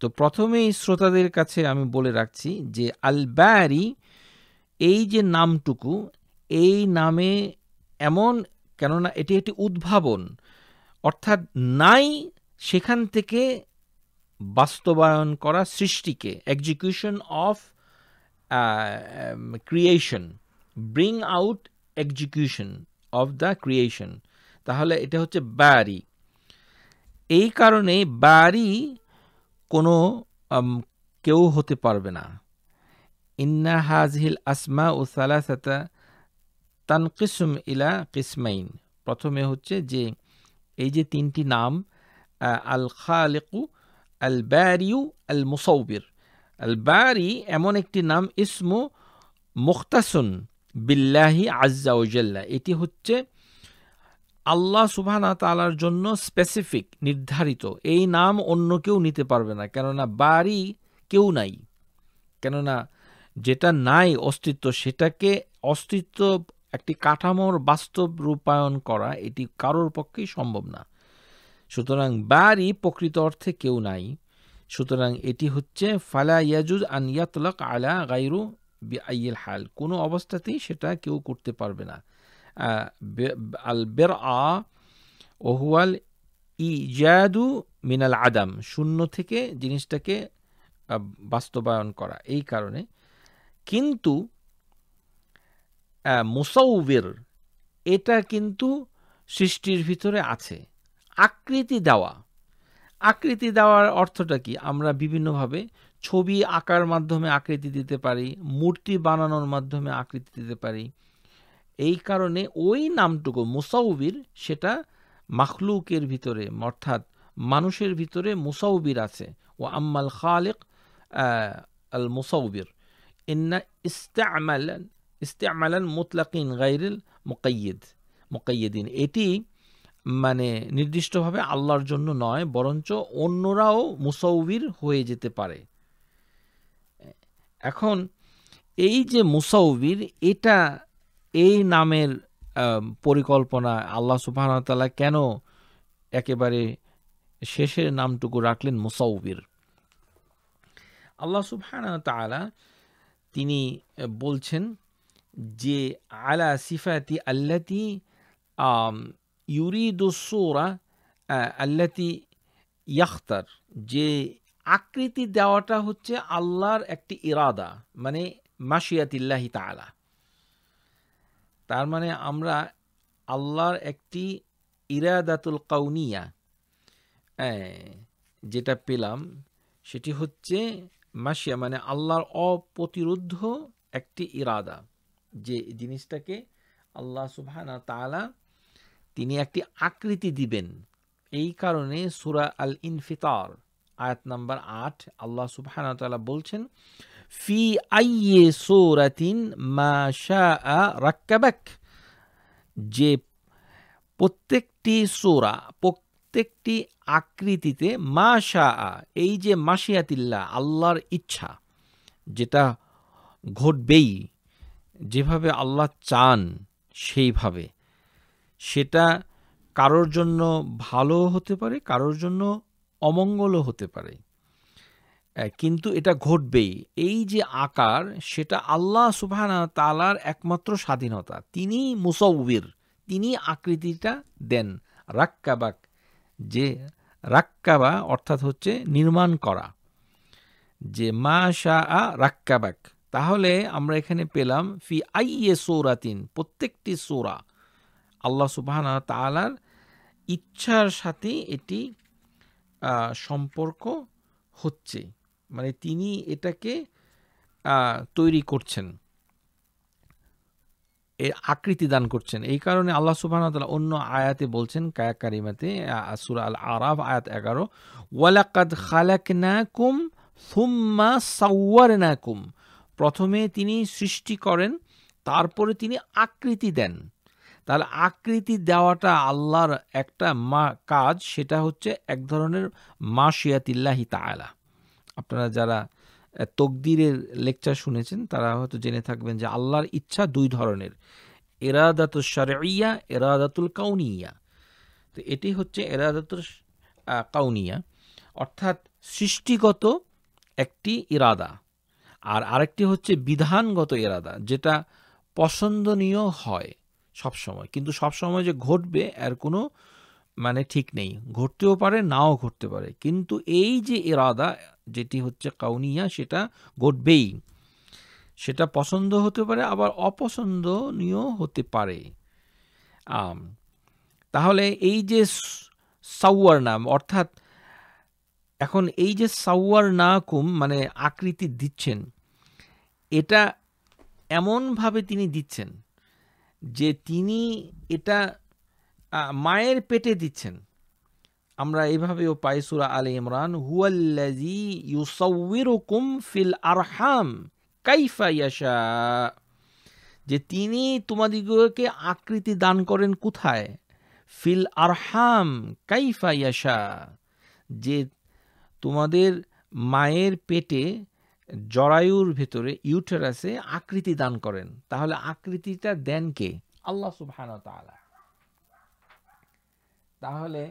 তো প্রথমেই শ্রোতাদের কাছে আমি বলে রাখছি যে আলব্যারি এই যে নামটুকু এই নামে এমন কেননা এটি একটি উদ্ভাবন অর্থাৎ নাই সেখান থেকে বাস্তবায়ন করা সৃষ্টিকে execution of creation bring out execution of the creation তাহলে এটা হচ্ছে বারি এই কারণে ব্যারি কোনো কেউ হতে পারবে না ইন্না হাজহিল আসমা ও সালা তান তানকিসুম ইলা কিসমাইন প্রথমে হচ্ছে যে এই যে তিনটি নাম আল খালেকু আল ব্যারিউ আল মুসৌবির আল ব্যারি এমন একটি নাম ইসমু মুখতাসুন বিল্লাহি আজ্জাউজাল্লা এটি হচ্ছে আল্লাহ সুবহানা তালার জন্য স্পেসিফিক নির্ধারিত এই নাম অন্য কেউ নিতে পারবে না কেননা বাড়ি কেউ নাই কেননা যেটা নাই অস্তিত্ব সেটাকে অস্তিত্ব একটি কাঠামোর বাস্তব রূপায়ণ করা এটি কারোর পক্ষেই সম্ভব না সুতরাং বারই প্রকৃত অর্থে কেউ নাই সুতরাং এটি হচ্ছে ফালা ইয়াজুজ আন ইয়াতলক আলা গাইরু আইয়েল হাল কোনো অবস্থাতেই সেটা কেউ করতে পারবে না আল বের আ ওহুয়াল ইজাদু মিনাল আদাম শূন্য থেকে জিনিসটাকে বাস্তবায়ন করা এই কারণে কিন্তু মুসাউবির এটা কিন্তু সৃষ্টির ভিতরে আছে আকৃতি দেওয়া আকৃতি দেওয়ার অর্থটা কি আমরা বিভিন্নভাবে ছবি আঁকার মাধ্যমে আকৃতি দিতে পারি মূর্তি বানানোর মাধ্যমে আকৃতি দিতে পারি এই কারণে ওই নামটুকু মুসাউবির সেটা মাখলুকের ভিতরে অর্থাৎ মানুষের ভিতরে মুসাউবির আছে ও আম্মাল খালেক আল মুসাউবির ইন্না ইস্তে ইস্তামালান মোতলাকিন গাইরুল মোকাইয়েদ মোকাইয়েদিন এটি মানে নির্দিষ্টভাবে আল্লাহর জন্য নয় বরঞ্চ অন্যরাও মুসৌবির হয়ে যেতে পারে এখন এই যে মুসৌবির এটা এই নামের পরিকল্পনা আল্লাহ সুবাহতালা কেন একেবারে শেষের নামটুকু রাখলেন মুসাউবির আল্লাহ সুবহান তালা তিনি বলছেন যে আলা সিফাতি আল্লাতি ইউরিদু সুরা আল্লাতি ইয়াখতার যে আকৃতি দেওয়াটা হচ্ছে আল্লাহর একটি ইরাদা মানে মাসিয়াতিল্লাহি তালা তার মানে আমরা আল্লাহর একটি ইরাদাতুল কাউনিয়া হ্যাঁ, যেটা পেলাম সেটি হচ্ছে মাসিয়া মানে আল্লাহর অপ্রতিরুদ্ধ একটি ইরাদা যে জিনিসটাকে আল্লাহ সুবাহ তালা তিনি একটি আকৃতি দিবেন এই কারণে সুরা আল ইনফিতার আয়াত নাম্বার আট আল্লাহ সুবাহানতাল্লাহ বলছেন ফি আইয়ে সোরাতিন রাক্কাবাক যে প্রত্যেকটি সোরা প্রত্যেকটি আকৃতিতে মাশা এই যে মাসিয়াতিল্লা আল্লাহর ইচ্ছা যেটা ঘটবেই যেভাবে আল্লাহ চান সেইভাবে সেটা কারোর জন্য ভালো হতে পারে কারোর জন্য অমঙ্গলও হতে পারে কিন্তু এটা ঘটবেই এই যে আকার সেটা আল্লাহ সুবহানা তালার একমাত্র স্বাধীনতা তিনি মুসৌবির তিনি আকৃতিটা দেন রাক্কাবাক যে রাক্কাবা অর্থাৎ হচ্ছে নির্মাণ করা যে মা শাহ আ রাক্কাবাক তাহলে আমরা এখানে পেলাম ফি আইয়ে সৌরাতিন প্রত্যেকটি সোরা আল্লাহ সুবাহানা তালার ইচ্ছার সাথে এটি সম্পর্ক হচ্ছে মানে তিনি এটাকে তৈরি করছেন এর আকৃতি দান করছেন এই কারণে আল্লাহ সুবাহ অন্য আয়াতে বলছেন কায়া কারিমাতে সুরা আল আরাফ আয়াত এগারো ওয়ালাকাদ খালাক না কুম সুম্মা সাওয়ার না কুম প্রথমে তিনি সৃষ্টি করেন তারপরে তিনি আকৃতি দেন তাহলে আকৃতি দেওয়াটা আল্লাহর একটা মা কাজ সেটা হচ্ছে এক ধরনের মাসিয়াতিল্লাহি তালা আপনারা যারা তকদিরের লেকচার শুনেছেন তারা হয়তো জেনে থাকবেন যে আল্লাহর ইচ্ছা দুই ধরনের এরাদাতুল সারিয়া এরাদাতুল কাউনিয়া তো এটি হচ্ছে এরাদাতুল কাউনিয়া অর্থাৎ সৃষ্টিগত একটি ইরাদা আর আরেকটি হচ্ছে বিধানগত ইরাদা যেটা পছন্দনীয় হয় সব সময় কিন্তু সব সময় যে ঘটবে আর কোনো মানে ঠিক নেই ঘটতেও পারে নাও ঘটতে পারে কিন্তু এই যে এরাদা যেটি হচ্ছে কাউনিয়া সেটা ঘটবেই সেটা পছন্দ হতে পারে আবার অপছন্দনীয় হতে পারে তাহলে এই যে সাউয়ার নাম অর্থাৎ এখন এই যে সাউয়ার না কুম মানে আকৃতি দিচ্ছেন এটা এমনভাবে তিনি দিচ্ছেন যে তিনি এটা মায়ের পেটে দিচ্ছেন আমরা এভাবেও পাই আলী ইমরান হুয়াল্লাজি ইউসাউকুম ফিল আরহাম কাইফা ইয়াশা যে তিনি তোমাদিগকে আকৃতি দান করেন কোথায় ফিল আরহাম কাইফা ইয়াশা যে তোমাদের মায়ের পেটে জরায়ুর ভিতরে ইউটেরাসে আকৃতি দান করেন তাহলে আকৃতিটা দেন কে আল্লাহ সুবহান তাহলে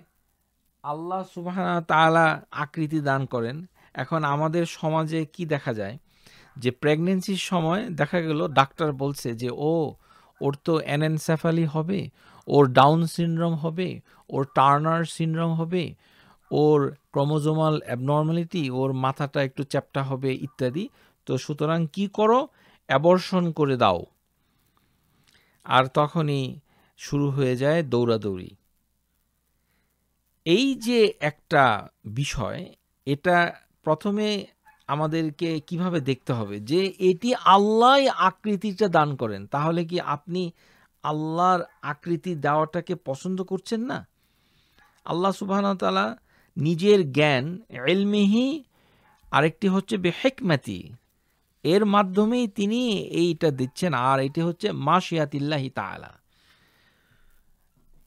আল্লাহ সুবহান তালা আকৃতি দান করেন এখন আমাদের সমাজে কি দেখা যায় যে প্রেগনেন্সির সময় দেখা গেল ডাক্তার বলছে যে ও ওর তো অ্যানেনসেফালি হবে ওর ডাউন সিনড্রোম হবে ওর টার্নার সিনড্রোম হবে ওর ক্রোমোজোমাল অ্যাবনর্মালিটি ওর মাথাটা একটু চ্যাপটা হবে ইত্যাদি তো সুতরাং কি করো অ্যাবর্ষণ করে দাও আর তখনই শুরু হয়ে যায় দৌড়াদৌড়ি এই যে একটা বিষয় এটা প্রথমে আমাদেরকে কিভাবে দেখতে হবে যে এটি আল্লাহ আকৃতিটা দান করেন তাহলে কি আপনি আল্লাহর আকৃতি দেওয়াটাকে পছন্দ করছেন না আল্লাহ সুবাহতালা নিজের জ্ঞান এলমিহি আরেকটি হচ্ছে বেহেকমাতি এর মাধ্যমেই তিনি এইটা দিচ্ছেন আর এটি হচ্ছে মাসিয়াতিল্লাহি তালা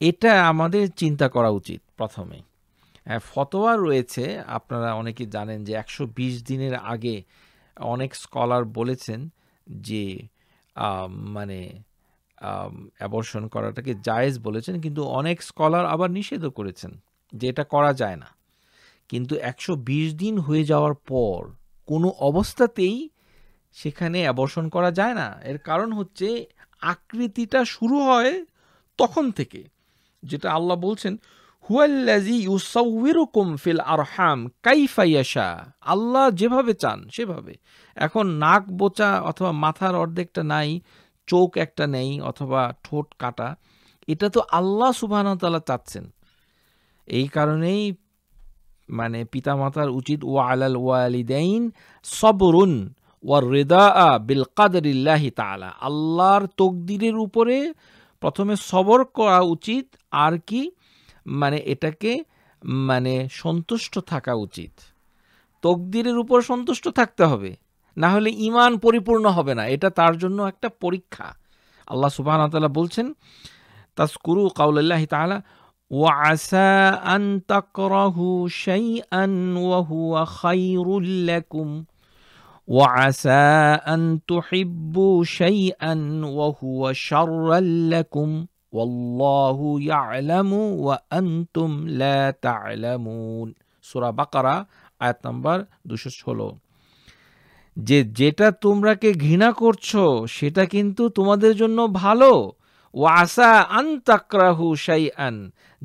এটা আমাদের চিন্তা করা উচিত প্রথমে হ্যাঁ, ফতোয়া রয়েছে আপনারা অনেকে জানেন যে একশো দিনের আগে অনেক স্কলার বলেছেন যে মানে অ্যাবর্ষণ করাটাকে জায়েজ বলেছেন কিন্তু অনেক স্কলার আবার নিষেধও করেছেন যে এটা করা যায় না কিন্তু একশো দিন হয়ে যাওয়ার পর কোনো অবস্থাতেই সেখানে অ্যাবর্ষণ করা যায় না এর কারণ হচ্ছে আকৃতিটা শুরু হয় তখন থেকে যেটা আল্লাহ বলছেন হুয়াল্লাজি ইউসাউরুকুম ফিল আরহাম কাইফাইয়াশা আল্লাহ যেভাবে চান সেভাবে এখন নাক বোচা অথবা মাথার অর্ধেকটা নাই চোখ একটা নেই অথবা ঠোঁট কাটা এটা তো আল্লাহ সুবাহতাল্লাহ চাচ্ছেন এই কারণেই মানে পিতা মাতার উচিত ও আলাল ওয়ালিদাইন সবরুন ওয়ার রেদা বিল কাদরিল্লাহি তালা আল্লাহর তকদিরের উপরে প্রথমে সবর করা উচিত আর কি মানে এটাকে মানে সন্তুষ্ট থাকা উচিত তকদিরের উপর সন্তুষ্ট থাকতে হবে না হলে ইমান পরিপূর্ণ হবে না এটা তার জন্য একটা পরীক্ষা আল্লাহ সুবাহ বলছেন তাস্কুরু কাউল্লাহি তালা وعسى أن تكرهوا شيئا وهو خير لكم وعسى أن تحبوا شيئا وهو شر لكم والله يعلم وأنتم لا تعلمون سورة بقرة আয়াত নাম্বার দুশো ষোলো যে যেটা তোমরাকে ঘৃণা করছো সেটা কিন্তু তোমাদের জন্য ভালো ওয়াসা আন্তাকরাহু সাই আন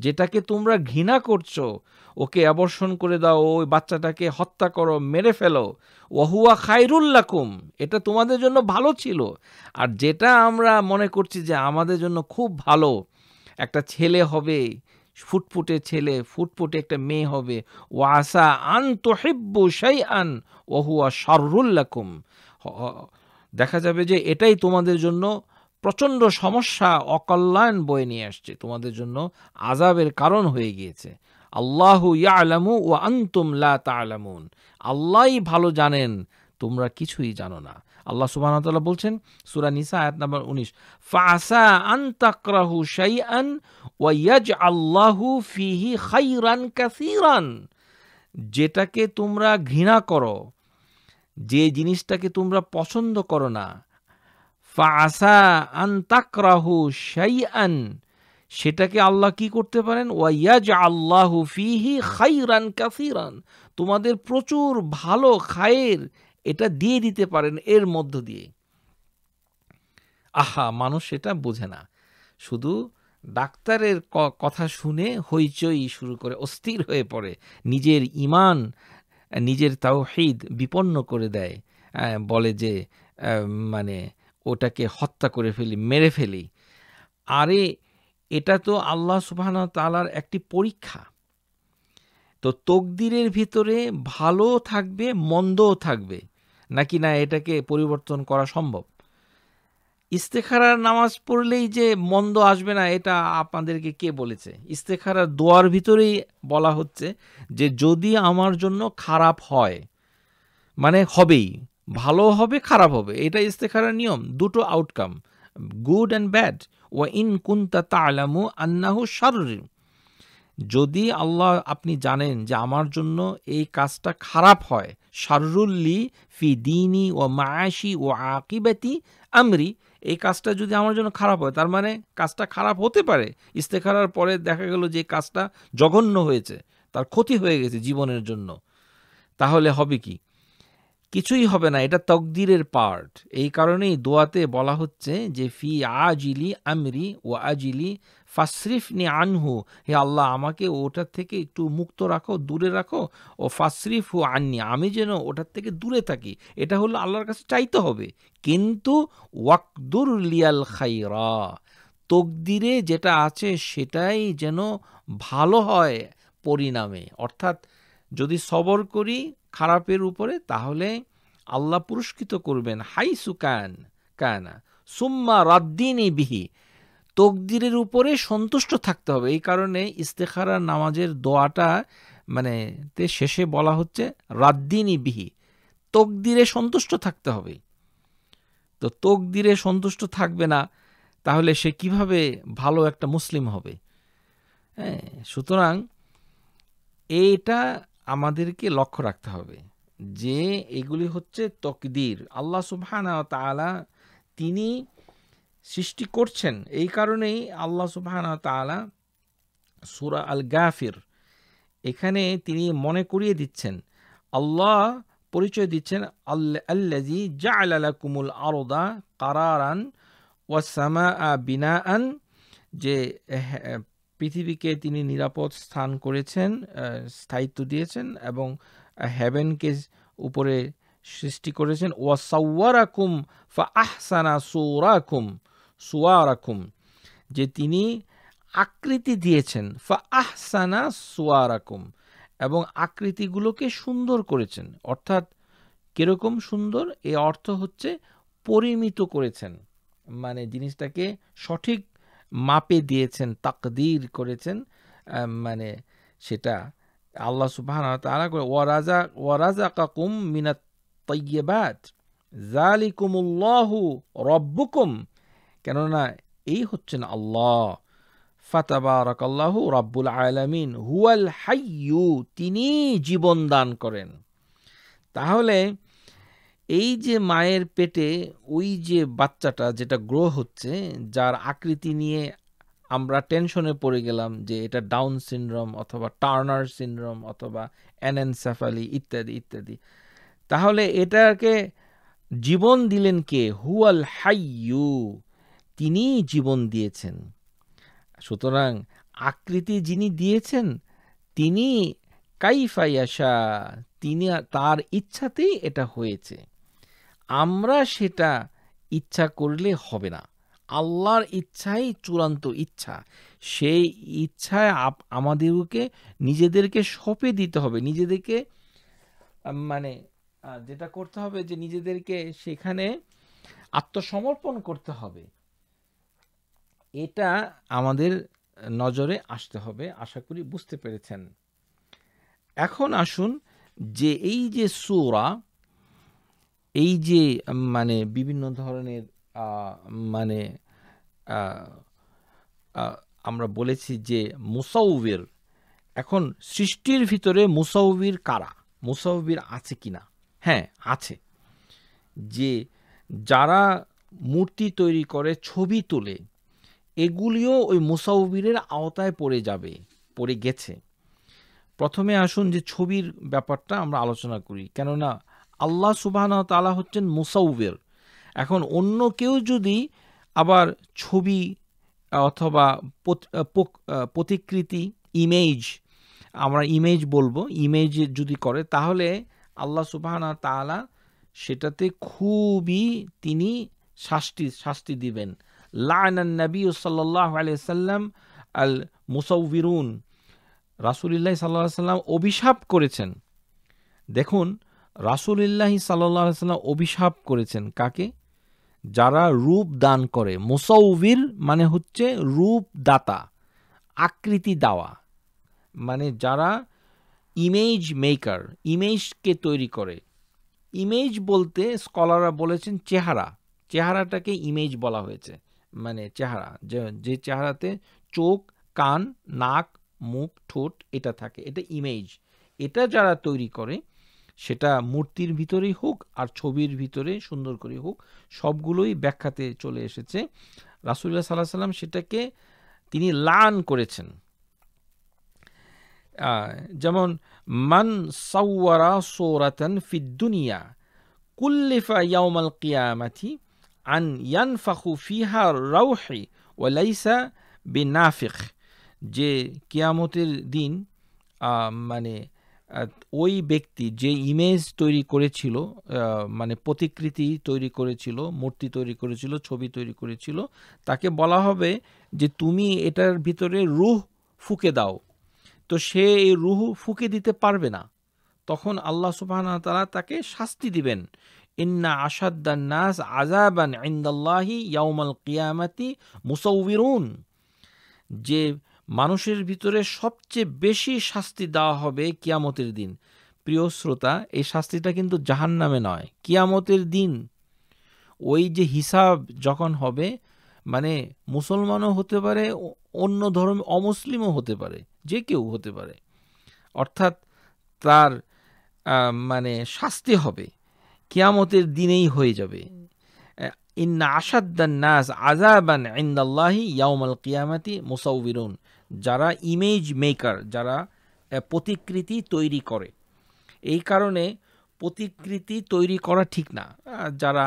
যেটাকে তোমরা ঘৃণা করছো ওকে অবর্ষণ করে দাও ওই বাচ্চাটাকে হত্যা করো মেরে ফেলো ওহুয়া খায়রুল্লাকুম এটা তোমাদের জন্য ভালো ছিল আর যেটা আমরা মনে করছি যে আমাদের জন্য খুব ভালো একটা ছেলে হবে ফুটফুটে ছেলে ফুটফুটে একটা মেয়ে হবে ওয়াসা আন তোহেব্বু সাই আন ওহুয়া সরুল্লাকুম দেখা যাবে যে এটাই তোমাদের জন্য প্রচণ্ড সমস্যা অকল্যাণ বয়ে নিয়ে আসছে তোমাদের জন্য আজাবের কারণ হয়ে গিয়েছে আল্লাহু ইয়ালামু ও আন্তুম লা আল্লাহ ভালো জানেন তোমরা কিছুই জানো না আল্লাহ সুবাহ বলছেন সুরা নিসা আয়াত নাম্বার উনিশ ফাসা আন তাকরাহু শাই আন ইয়াজ আল্লাহু ফিহি খাইরান কাসিরান যেটাকে তোমরা ঘৃণা করো যে জিনিসটাকে তোমরা পছন্দ করো না ফাসা আন্তাকরাহু শাইআন সেটাকে আল্লাহ কি করতে পারেন ওয়াইয়াজ আল্লাহ ফিহি খাইরান কাসিরান তোমাদের প্রচুর ভালো খায়ের এটা দিয়ে দিতে পারেন এর মধ্য দিয়ে আহা মানুষ সেটা বোঝে না শুধু ডাক্তারের কথা শুনে হইচই শুরু করে অস্থির হয়ে পড়ে নিজের ইমান নিজের তাওহিদ বিপন্ন করে দেয় বলে যে মানে ওটাকে হত্যা করে ফেলি মেরে ফেলি আরে এটা তো আল্লাহ সুবাহ তালার একটি পরীক্ষা তো তকদিরের ভিতরে ভালো থাকবে মন্দও থাকবে নাকি না এটাকে পরিবর্তন করা সম্ভব ইস্তেখারার নামাজ পড়লেই যে মন্দ আসবে না এটা আপনাদেরকে কে বলেছে ইস্তেখারার দোয়ার ভিতরেই বলা হচ্ছে যে যদি আমার জন্য খারাপ হয় মানে হবেই ভালো হবে খারাপ হবে এটা ইস্তেখারার নিয়ম দুটো আউটকাম গুড অ্যান্ড ব্যাড ও ইন কুন্তা তালামু আন্নাহু শারীর যদি আল্লাহ আপনি জানেন যে আমার জন্য এই কাজটা খারাপ হয় শারুল্লি ফি দিনি ও মায়াসি ও আকিবাতি আমরি এই কাজটা যদি আমার জন্য খারাপ হয় তার মানে কাজটা খারাপ হতে পারে ইস্তেখারার পরে দেখা গেল যে কাজটা জঘন্য হয়েছে তার ক্ষতি হয়ে গেছে জীবনের জন্য তাহলে হবে কি কিছুই হবে না এটা তকদিরের পার্ট এই কারণেই দোয়াতে বলা হচ্ছে যে ফি আজিলি আমরি ও আজিলি নি আনহু হে আল্লাহ আমাকে ওটা থেকে একটু মুক্ত রাখো দূরে রাখো ও ফাসরিফ হু আননি আমি যেন ওটার থেকে দূরে থাকি এটা হলো আল্লাহর কাছে চাইতে হবে কিন্তু ওয়াকদুর লিয়াল খাইরা তকদিরে যেটা আছে সেটাই যেন ভালো হয় পরিণামে অর্থাৎ যদি সবর করি খারাপের উপরে তাহলে আল্লাহ পুরস্কৃত করবেন হাই সুকান কানা সুম্মা রাদ্দিন বিহি তকদিরের উপরে সন্তুষ্ট থাকতে হবে এই কারণে ইস্তেখারা নামাজের দোয়াটা মানে তে শেষে বলা হচ্ছে রাদ্দিনী বিহি তকদিরে সন্তুষ্ট থাকতে হবে তো তকদিরে সন্তুষ্ট থাকবে না তাহলে সে কিভাবে ভালো একটা মুসলিম হবে হ্যাঁ সুতরাং এইটা আমাদেরকে লক্ষ্য রাখতে হবে যে এগুলি হচ্ছে তকদির আল্লাহ সুবহান তালা তিনি সৃষ্টি করছেন এই কারণেই আল্লাহ সুবহান তালা সুরা আল গাফির এখানে তিনি মনে করিয়ে দিচ্ছেন আল্লাহ পরিচয় দিচ্ছেন আল্লাহ জা আল্লা কুমুল আরদা কারারান ওয়াসামা বিনা আন যে পৃথিবীকে তিনি নিরাপদ স্থান করেছেন স্থায়িত্ব দিয়েছেন এবং হ্যাভেনকে উপরে সৃষ্টি করেছেন ওয়াসাউরাকুম ফা আহসানা সুরাকুম সুয়ারাকুম যে তিনি আকৃতি দিয়েছেন ফা আহসানা সুয়ারাকুম এবং আকৃতিগুলোকে সুন্দর করেছেন অর্থাৎ কীরকম সুন্দর এ অর্থ হচ্ছে পরিমিত করেছেন মানে জিনিসটাকে সঠিক মাপে দিয়েছেন তাকদির করেছেন মানে সেটা আল্লাহ সুবাহ তারা করে ওয়ারাজা ওয়ারাজা কাকুম মিনাত তৈবাত জালিকুমুল্লাহু রব্বুকুম কেননা এই হচ্ছেন আল্লাহ ফাতাবারাকাল্লাহু রব্বুল আলামিন হুয়াল হাইয়ু তিনি জীবন দান করেন তাহলে এই যে মায়ের পেটে ওই যে বাচ্চাটা যেটা গ্রো হচ্ছে যার আকৃতি নিয়ে আমরা টেনশনে পড়ে গেলাম যে এটা ডাউন সিনড্রোম অথবা টার্নার সিনড্রোম অথবা অ্যানেনসেফালি ইত্যাদি ইত্যাদি তাহলে এটাকে জীবন দিলেন কে হুয়াল হাইয়ু তিনি জীবন দিয়েছেন সুতরাং আকৃতি যিনি দিয়েছেন তিনি কাইফাইয়াসা তিনি তার ইচ্ছাতেই এটা হয়েছে আমরা সেটা ইচ্ছা করলে হবে না আল্লাহর ইচ্ছাই চূড়ান্ত ইচ্ছা সেই ইচ্ছায় আমাদেরকে নিজেদেরকে সঁপে দিতে হবে নিজেদেরকে মানে যেটা করতে হবে যে নিজেদেরকে সেখানে আত্মসমর্পণ করতে হবে এটা আমাদের নজরে আসতে হবে আশা করি বুঝতে পেরেছেন এখন আসুন যে এই যে সোরা এই যে মানে বিভিন্ন ধরনের মানে আমরা বলেছি যে মুসাউবির এখন সৃষ্টির ভিতরে মুসাউবির কারা মুসাউবির আছে কি না হ্যাঁ আছে যে যারা মূর্তি তৈরি করে ছবি তোলে এগুলিও ওই মুসাউবিরের আওতায় পড়ে যাবে পড়ে গেছে প্রথমে আসুন যে ছবির ব্যাপারটা আমরা আলোচনা করি কেননা আল্লাহ সুবাহন তালা হচ্ছেন মুসাউবের এখন অন্য কেউ যদি আবার ছবি অথবা প্রতিকৃতি ইমেজ আমরা ইমেজ বলবো ইমেজ যদি করে তাহলে আল্লাহ সুবাহানা তালা সেটাতে খুবই তিনি শাস্তি শাস্তি দিবেন লায়নান নবী সাল্লাহ আলিয়াল্লাম আল মুসাউবিরুন রাসুলিল্লাহ সাল্লাহ সাল্লাম অভিশাপ করেছেন দেখুন রাসুলিল্লাহি সাল্লাহ সাল্লাম অভিশাপ করেছেন কাকে যারা রূপ দান করে মুসৌবির মানে হচ্ছে রূপ দাতা আকৃতি দেওয়া মানে যারা ইমেজ মেকার ইমেজকে তৈরি করে ইমেজ বলতে স্কলাররা বলেছেন চেহারা চেহারাটাকে ইমেজ বলা হয়েছে মানে চেহারা যে চেহারাতে চোখ কান নাক মুখ ঠোঁট এটা থাকে এটা ইমেজ এটা যারা তৈরি করে সেটা মূর্তির ভিতরেই হোক আর ছবির ভিতরে সুন্দর করে হোক সবগুলোই ব্যাখ্যাতে চলে এসেছে রাসুল্লাহ সাল্লাহ সাল্লাম সেটাকে তিনি লান করেছেন যেমন মান সাউয়ারা সৌরাতন ফিদ্দুনিয়া কুল্লিফা ইয়াউমাল কিয়ামাথি আন ইয়ানফাখু ফিহা রাউহি ওয়ালাইসা বেনাফিক যে কিয়ামতের দিন মানে ওই ব্যক্তি যে ইমেজ তৈরি করেছিল মানে প্রতিকৃতি তৈরি করেছিল মূর্তি তৈরি করেছিল ছবি তৈরি করেছিল তাকে বলা হবে যে তুমি এটার ভিতরে রুহ ফুকে দাও তো সে এই রুহ ফুকে দিতে পারবে না তখন আল্লাহ তারা তাকে শাস্তি দিবেন ইন্না আসাদ্দান নাস আজাবান ইন্দাল্লাহি ইয়াউমাল কিয়ামাতি মুসাউবিরুন যে মানুষের ভিতরে সবচেয়ে বেশি শাস্তি দেওয়া হবে কিয়ামতের দিন প্রিয় শ্রোতা এই শাস্তিটা কিন্তু জাহান নামে নয় কিয়ামতের দিন ওই যে হিসাব যখন হবে মানে মুসলমানও হতে পারে অন্য ধর্ম অমুসলিমও হতে পারে যে কেউ হতে পারে অর্থাৎ তার মানে শাস্তি হবে কিয়ামতের দিনেই হয়ে যাবে ইন্না আসাদ্দান নাস আজাবান ইন্দাল্লাহি ইয়াউমাল কিয়ামাতি মুসাউবিরুন যারা ইমেজ মেকার যারা প্রতিকৃতি তৈরি করে এই কারণে প্রতিকৃতি তৈরি করা ঠিক না যারা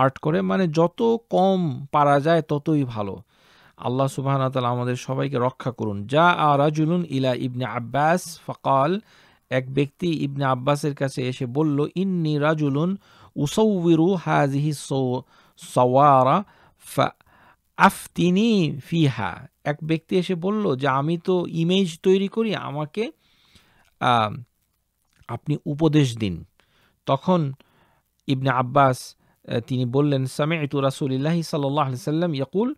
আর্ট করে মানে যত কম পারা যায় ততই ভালো আল্লাহ সুবাহান তালা আমাদের সবাইকে রক্ষা করুন যা আরাজুলুন ইলা ইবনে আব্বাস ফকাল এক ব্যক্তি ইবনে আব্বাসের কাছে এসে বলল ইন্নি রাজুলুন উসৌবিরু হাজিহি সওয়ারা আফতিনি ফিহা এক ব্যক্তি এসে বলল যে আমি তো ইমেজ তৈরি করি আমাকে আপনি উপদেশ দিন তখন ইবনে আব্বাস তিনি বললেন সামে ইতু রাসুলিল্লাহি সাল্লি সাল্লাম ইয়াকুল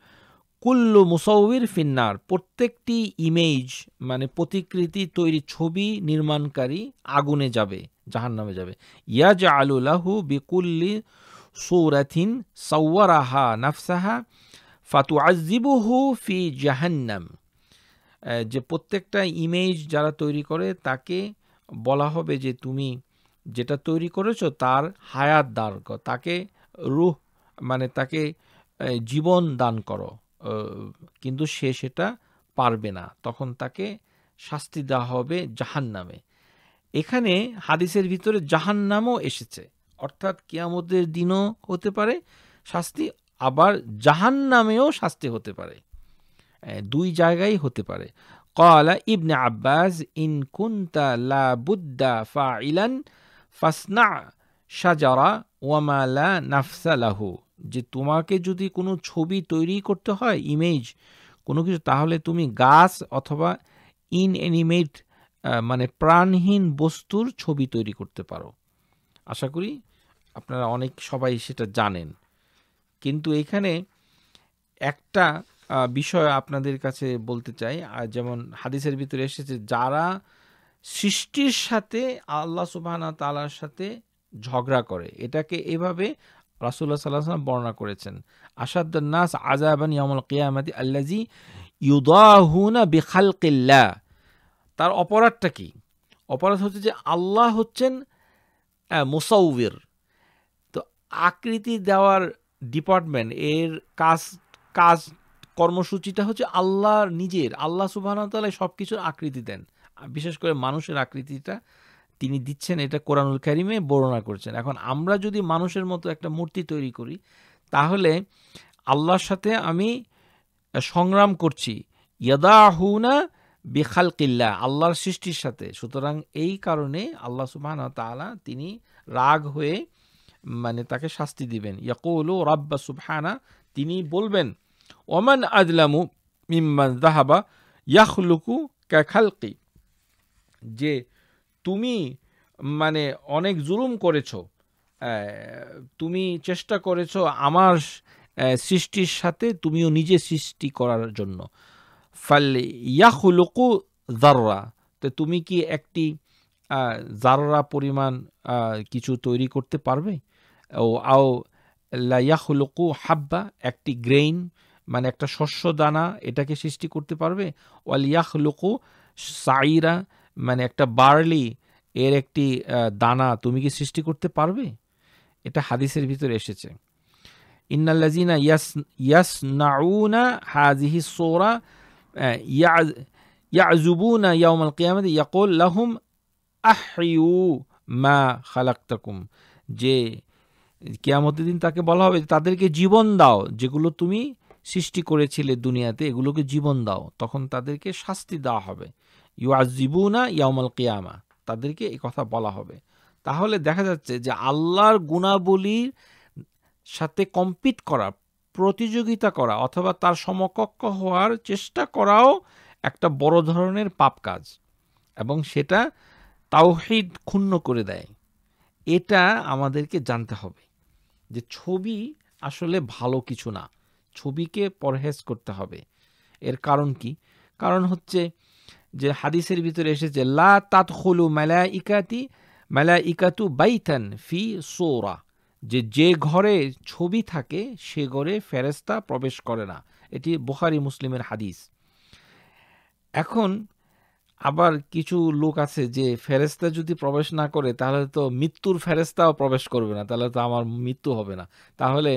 কুল্লু মুসৌবির ফিন্নার প্রত্যেকটি ইমেজ মানে প্রতিকৃতি তৈরি ছবি নির্মাণকারী আগুনে যাবে জাহান নামে যাবে ইয়া জা আলুলাহু বিকুল্লি সৌরাথিন সৌরাহা নাফসাহা ফাতু আজিবুহু ফি জাহান্নাম যে প্রত্যেকটা ইমেজ যারা তৈরি করে তাকে বলা হবে যে তুমি যেটা তৈরি করেছো তার হায়াত দান কর তাকে রুহ মানে তাকে জীবন দান করো কিন্তু সে সেটা পারবে না তখন তাকে শাস্তি দেওয়া হবে জাহান নামে এখানে হাদিসের ভিতরে জাহান নামও এসেছে অর্থাৎ কিয়ামতের দিনও হতে পারে শাস্তি আবার জাহান নামেও শাস্তি হতে পারে দুই জায়গায় হতে পারে কলা ইবনে আব্বাস ইন কুন্তা লা বুদ্দা ফা ইলান ফাসনা সাজারা ওয়ামালা নাফসালাহু যে তোমাকে যদি কোনো ছবি তৈরি করতে হয় ইমেজ কোনো কিছু তাহলে তুমি গাছ অথবা ইন এনিমেট মানে প্রাণহীন বস্তুর ছবি তৈরি করতে পারো আশা করি আপনারা অনেক সবাই সেটা জানেন কিন্তু এখানে একটা বিষয় আপনাদের কাছে বলতে চাই যেমন হাদিসের ভিতরে এসেছে যারা সৃষ্টির সাথে আল্লাহ সুবাহ তালার সাথে ঝগড়া করে এটাকে এভাবে রাসুল্লাহ সাল্লাহ সাল্লাম বর্ণনা করেছেন আসাদ্দান্নাস আজাবানি আমল কিয়ামাতি আল্লাজি ইউদাহুনা বিখালকিল্লা তার অপরাধটা কি অপরাধ হচ্ছে যে আল্লাহ হচ্ছেন মুসাউবির তো আকৃতি দেওয়ার ডিপার্টমেন্ট এর কাজ কাজ কর্মসূচিটা হচ্ছে আল্লাহ নিজের আল্লাহ সুবাহতালাই সব কিছুর আকৃতি দেন বিশেষ করে মানুষের আকৃতিটা তিনি দিচ্ছেন এটা কোরআনুল কারিমে বর্ণনা করছেন এখন আমরা যদি মানুষের মতো একটা মূর্তি তৈরি করি তাহলে আল্লাহর সাথে আমি সংগ্রাম করছি ইয়াদাহুনা বেখালকিল্লা আল্লাহর সৃষ্টির সাথে সুতরাং এই কারণে আল্লাহ সুবাহ তালা তিনি রাগ হয়ে মানে তাকে শাস্তি দিবেন ইয়াকুলু রাব্বা সুবহানা তিনি বলবেন ওমান আদলামু মিম্মান জাহাবা ইয়াহলুকু ক্যাখালকি যে তুমি মানে অনেক জুলুম করেছ তুমি চেষ্টা করেছ আমার সৃষ্টির সাথে তুমিও নিজে সৃষ্টি করার জন্য ফাল ইয়াহুলুকু জাররা তো তুমি কি একটি জাররা পরিমাণ কিছু তৈরি করতে পারবে ও আও লাইয়াহুলকু হাব্বা একটি গ্রেইন মানে একটা শস্য দানা এটাকে সৃষ্টি করতে পারবে ওয়াল ইয়াহলুকু সাইরা মানে একটা বার্লি এর একটি দানা তুমি কি সৃষ্টি করতে পারবে এটা হাদিসের ভিতরে এসেছে ইন্নাল্লাজিনা ইয়াস ইয়াস নাউনা হাজিহি সোরা ইয়াজুবুনা ইয়াউমাল কিয়ামত ইয়াকুল লাহুম আহিউ মা খালাক্তাকুম যে কেয়ামতের দিন তাকে বলা হবে তাদেরকে জীবন দাও যেগুলো তুমি সৃষ্টি করেছিলে দুনিয়াতে এগুলোকে জীবন দাও তখন তাদেরকে শাস্তি দেওয়া হবে ইউ আর জিবু না ইয়ামাল কেয়ামা তাদেরকে এ কথা বলা হবে তাহলে দেখা যাচ্ছে যে আল্লাহর গুণাবলীর সাথে কম্পিট করা প্রতিযোগিতা করা অথবা তার সমকক্ষ হওয়ার চেষ্টা করাও একটা বড় ধরনের পাপ কাজ এবং সেটা তাওহিদ ক্ষুণ্ণ করে দেয় এটা আমাদেরকে জানতে হবে যে ছবি আসলে ভালো কিছু না ছবিকে পরহেজ করতে হবে এর কারণ কি কারণ হচ্ছে যে হাদিসের ভিতরে এসেছে লা তাত হলু মেলা ইকাতি মেলা ইকাতু বাইতান ফি সোরা যে যে ঘরে ছবি থাকে সে ঘরে ফেরেস্তা প্রবেশ করে না এটি বোহারি মুসলিমের হাদিস এখন আবার কিছু লোক আছে যে ফেরেস্তা যদি প্রবেশ না করে তাহলে তো মৃত্যুর ফেরেস্তাও প্রবেশ করবে না তাহলে তো আমার মৃত্যু হবে না তাহলে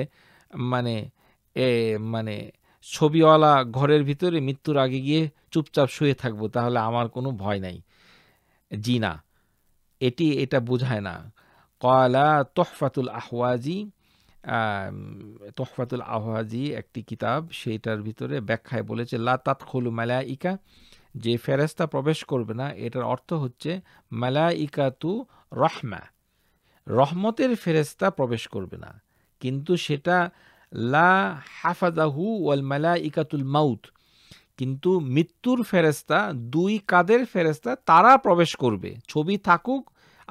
মানে এ মানে ছবিওয়ালা ঘরের ভিতরে মৃত্যুর আগে গিয়ে চুপচাপ শুয়ে থাকবো তাহলে আমার কোনো ভয় নাই জিনা এটি এটা বোঝায় না কয়লা তোহফাতুল আহওয়াজি তোহফাতুল আহওয়াজি একটি কিতাব সেইটার ভিতরে ব্যাখ্যায় বলেছে লা তাৎখলু ইকা যে ফেরেস্তা প্রবেশ করবে না এটার অর্থ হচ্ছে মালাইকাতু রহমা রহমতের ফেরেস্তা প্রবেশ করবে না কিন্তু সেটা লা হাফাজাহু ওয়াল মালাইকাতুল মাউত কিন্তু মৃত্যুর ফেরেস্তা দুই কাদের ফেরেস্তা তারা প্রবেশ করবে ছবি থাকুক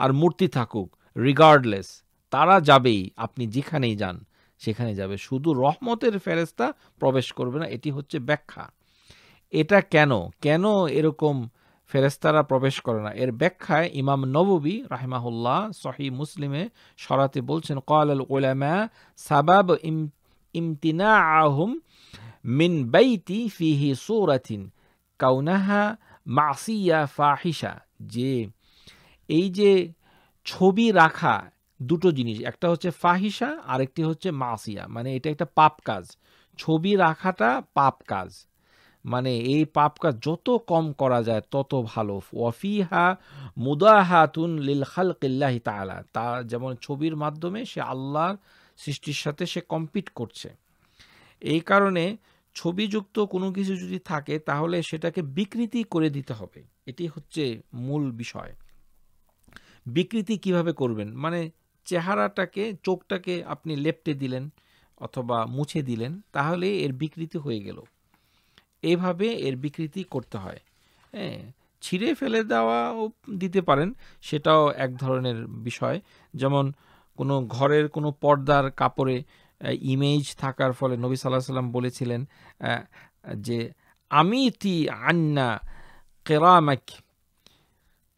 আর মূর্তি থাকুক রিগার্ডলেস তারা যাবেই আপনি যেখানেই যান সেখানে যাবে শুধু রহমতের ফেরেস্তা প্রবেশ করবে না এটি হচ্ছে ব্যাখ্যা এটা কেন কেন এরকম ফেরেস্তারা প্রবেশ করে না এর ব্যাখ্যায় ইমাম নববী রাহমাহুল্লাহ সহি মুসলিমে সরাতে বলছেন কাল আল ওলামা সাবাব ইম ইমতিনা আহম মিন বাইতি ফিহি সুরাতিন কাউনাহা মাসিয়া ফাহিসা যে এই যে ছবি রাখা দুটো জিনিস একটা হচ্ছে ফাহিসা আরেকটি হচ্ছে মাসিয়া মানে এটা একটা পাপ কাজ ছবি রাখাটা পাপ কাজ মানে এই পাপকা যত কম করা যায় তত ভালো ওয়ফিহা মুদাহাতুন লিল খালকিল্লাহি তালা তা যেমন ছবির মাধ্যমে সে আল্লাহর সৃষ্টির সাথে সে কম্পিট করছে এই কারণে ছবিযুক্ত কোনো কিছু যদি থাকে তাহলে সেটাকে বিকৃতি করে দিতে হবে এটি হচ্ছে মূল বিষয় বিকৃতি কিভাবে করবেন মানে চেহারাটাকে চোখটাকে আপনি লেপটে দিলেন অথবা মুছে দিলেন তাহলে এর বিকৃতি হয়ে গেল এইভাবে এর বিকৃতি করতে হয় হ্যাঁ ছিঁড়ে ফেলে দেওয়াও দিতে পারেন সেটাও এক ধরনের বিষয় যেমন কোনো ঘরের কোনো পর্দার কাপড়ে ইমেজ থাকার ফলে নবী সাল্লাহ সাল্লাম বলেছিলেন যে আমি তি আন্না কেরামাখি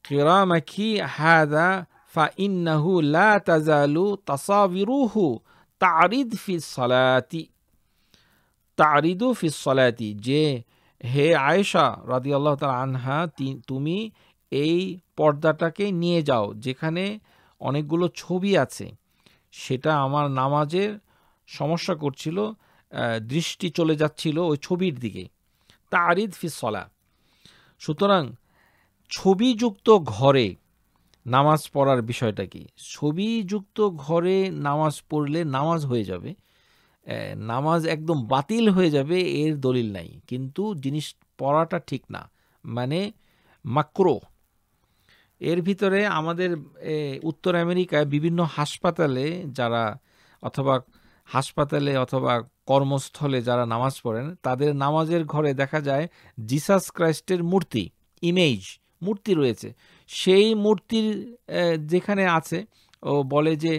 কেরামাখি হাদা ফা ইন্নাহু লা তাজালু তাসাবিরুহু তারিদ ফি সালাতি তারিদু ফিসলাতি যে হে আয়েশা রাদি আল্লাহ তাল আনহা তুমি এই পর্দাটাকে নিয়ে যাও যেখানে অনেকগুলো ছবি আছে সেটা আমার নামাজের সমস্যা করছিল দৃষ্টি চলে যাচ্ছিল ওই ছবির দিকে তারিদ ফিসলা সুতরাং ছবিযুক্ত ঘরে নামাজ পড়ার বিষয়টা কি ছবিযুক্ত ঘরে নামাজ পড়লে নামাজ হয়ে যাবে নামাজ একদম বাতিল হয়ে যাবে এর দলিল নাই কিন্তু জিনিস পড়াটা ঠিক না মানে মাক্রো এর ভিতরে আমাদের উত্তর আমেরিকায় বিভিন্ন হাসপাতালে যারা অথবা হাসপাতালে অথবা কর্মস্থলে যারা নামাজ পড়েন তাদের নামাজের ঘরে দেখা যায় জিসাস ক্রাইস্টের মূর্তি ইমেজ মূর্তি রয়েছে সেই মূর্তির যেখানে আছে ও বলে যে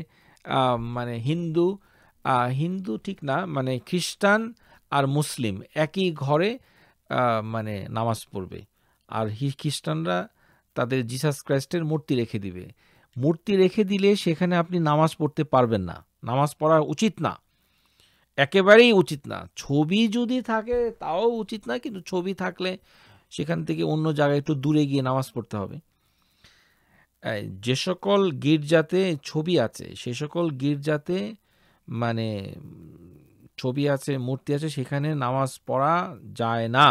মানে হিন্দু হিন্দু ঠিক না মানে খ্রিস্টান আর মুসলিম একই ঘরে মানে নামাজ পড়বে আর খ্রিস্টানরা তাদের জিসাস ক্রাইস্টের মূর্তি রেখে দিবে মূর্তি রেখে দিলে সেখানে আপনি নামাজ পড়তে পারবেন না নামাজ পড়া উচিত না একেবারেই উচিত না ছবি যদি থাকে তাও উচিত না কিন্তু ছবি থাকলে সেখান থেকে অন্য জায়গায় একটু দূরে গিয়ে নামাজ পড়তে হবে যে সকল গির্জাতে ছবি আছে সে সকল গির্জাতে মানে ছবি আছে মূর্তি আছে সেখানে নামাজ পড়া যায় না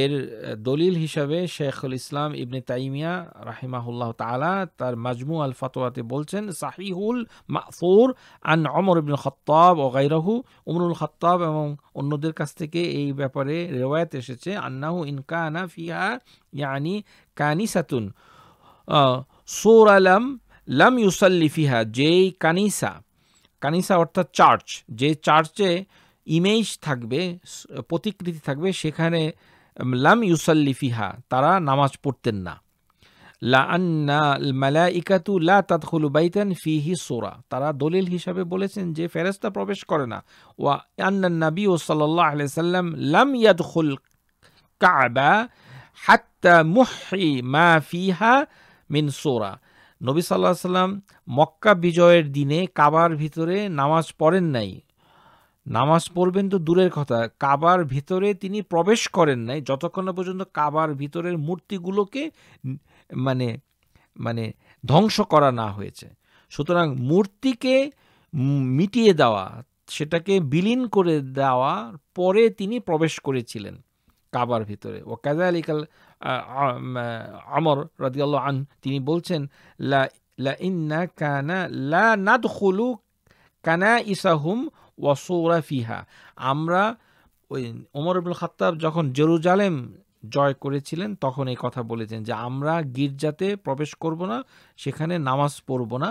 এর দলিল হিসাবে শেখুল ইসলাম ইবনে তাইমিয়া রাহিমাহুল্লাহ তালা তার মাজমু আল ফাতোয়াতে বলছেন সাহিহুল মাফুর আন অমর ইবিন খত্তাব ও গাইরাহু উমরুল খত্তাব এবং অন্যদের কাছ থেকে এই ব্যাপারে রেওয়ায়ত এসেছে আন্নাহু ইনকানা ফিহা ইয়ানি কানিসাতুন সোর আলম লাম ইউসাল্লি ফিহা যেই কানিসা কানিসা অর্থাৎ চার্চ যে চার্চে ইমেজ থাকবে প্রতিকৃতি থাকবে সেখানে লাম ইউসাল্লিফিহা তারা নামাজ পড়তেন না লা আন্না মালাইকাতু লা তাদখুলু ফিহি সোরা তারা দলিল হিসাবে বলেছেন যে ফেরেস্তা প্রবেশ করে না ওয়া আন্না নবী ও সাল্লাহ আলি সাল্লাম লাম ইয়াদখুল কাবা হাত্তা মুহি মা ফিহা মিন সোরা নবী সাল্লাহ সাল্লাম মক্কা বিজয়ের দিনে কাবার ভিতরে নামাজ পড়েন নাই নামাজ পড়বেন তো দূরের কথা কাবার ভিতরে তিনি প্রবেশ করেন নাই যতক্ষণ পর্যন্ত কাবার ভিতরের মূর্তিগুলোকে মানে মানে ধ্বংস করা না হয়েছে সুতরাং মূর্তিকে মিটিয়ে দেওয়া সেটাকে বিলীন করে দেওয়ার পরে তিনি প্রবেশ করেছিলেন কাবার ভিতরে ও কাজালিকাল আমর রাদিয়াল্লাহ আন তিনি বলছেন লা লা ইন্না কানা লা নাদখুলু কানা ইসাহুম ওয়াসৌরা ফিহা আমরা ওই ওমর আবুল খাত্তাব যখন জেরুজালেম জয় করেছিলেন তখন এই কথা বলেছেন যে আমরা গির্জাতে প্রবেশ করব না সেখানে নামাজ পড়ব না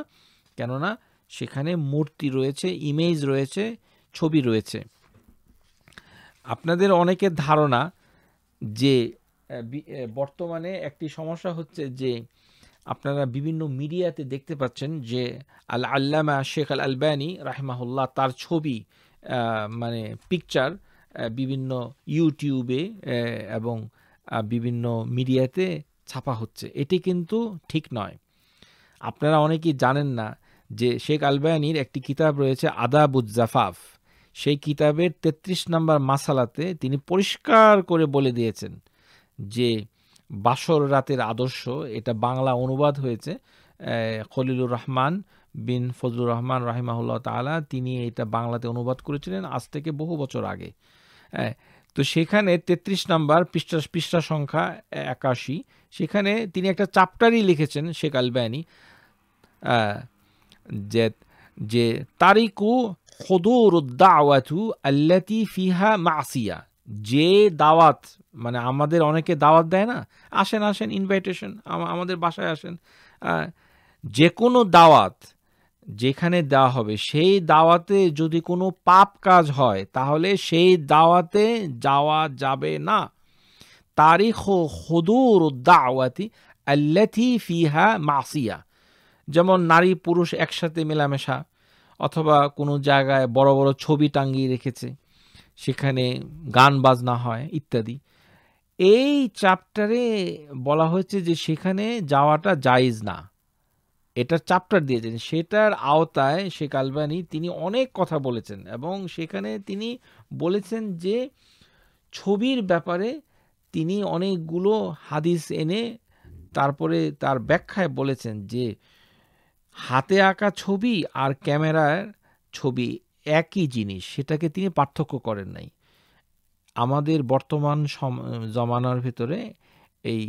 কেননা সেখানে মূর্তি রয়েছে ইমেজ রয়েছে ছবি রয়েছে আপনাদের অনেকের ধারণা যে বর্তমানে একটি সমস্যা হচ্ছে যে আপনারা বিভিন্ন মিডিয়াতে দেখতে পাচ্ছেন যে আল আল্লামা শেখ আল আলবানি রাহমাহুল্লাহ তার ছবি মানে পিকচার বিভিন্ন ইউটিউবে এবং বিভিন্ন মিডিয়াতে ছাপা হচ্ছে এটি কিন্তু ঠিক নয় আপনারা অনেকেই জানেন না যে শেখ আলবায়ানির একটি কিতাব রয়েছে আদাবুজ্জাফাফ সেই কিতাবের ৩৩ নম্বর মাসালাতে তিনি পরিষ্কার করে বলে দিয়েছেন যে বাসর রাতের আদর্শ এটা বাংলা অনুবাদ হয়েছে খলিলুর রহমান বিন ফজলুর রহমান রাহিমাহুল্লাহ তালা তিনি এটা বাংলাতে অনুবাদ করেছিলেন আজ থেকে বহু বছর আগে তো সেখানে ৩৩ নাম্বার পৃষ্ঠা পৃষ্ঠা সংখ্যা একাশি সেখানে তিনি একটা চাপ্টারই লিখেছেন শেখ আলবানি যে যে তারিকু হদৌরুদ্দাওয়াতু আল্লাতি ফিহা মাসিয়া যে দাওয়াত মানে আমাদের অনেকে দাওয়াত দেয় না আসেন আসেন ইনভাইটেশন আমাদের বাসায় আসেন যে কোনো দাওয়াত যেখানে দেওয়া হবে সেই দাওয়াতে যদি কোনো পাপ কাজ হয় তাহলে সেই দাওয়াতে যাওয়া যাবে না তারিখ হদুর দাওয়াতি আল্লাথি ফিহা মাসিয়া যেমন নারী পুরুষ একসাথে মেলামেশা অথবা কোনো জায়গায় বড় বড় ছবি টাঙিয়ে রেখেছে সেখানে গান বাজনা হয় ইত্যাদি এই চ্যাপ্টারে বলা হয়েছে যে সেখানে যাওয়াটা জায়জ না এটার চ্যাপ্টার দিয়েছেন সেটার আওতায় সে কালবানি তিনি অনেক কথা বলেছেন এবং সেখানে তিনি বলেছেন যে ছবির ব্যাপারে তিনি অনেকগুলো হাদিস এনে তারপরে তার ব্যাখ্যায় বলেছেন যে হাতে আঁকা ছবি আর ক্যামেরার ছবি একই জিনিস সেটাকে তিনি পার্থক্য করেন নাই আমাদের বর্তমান জমানার ভিতরে এই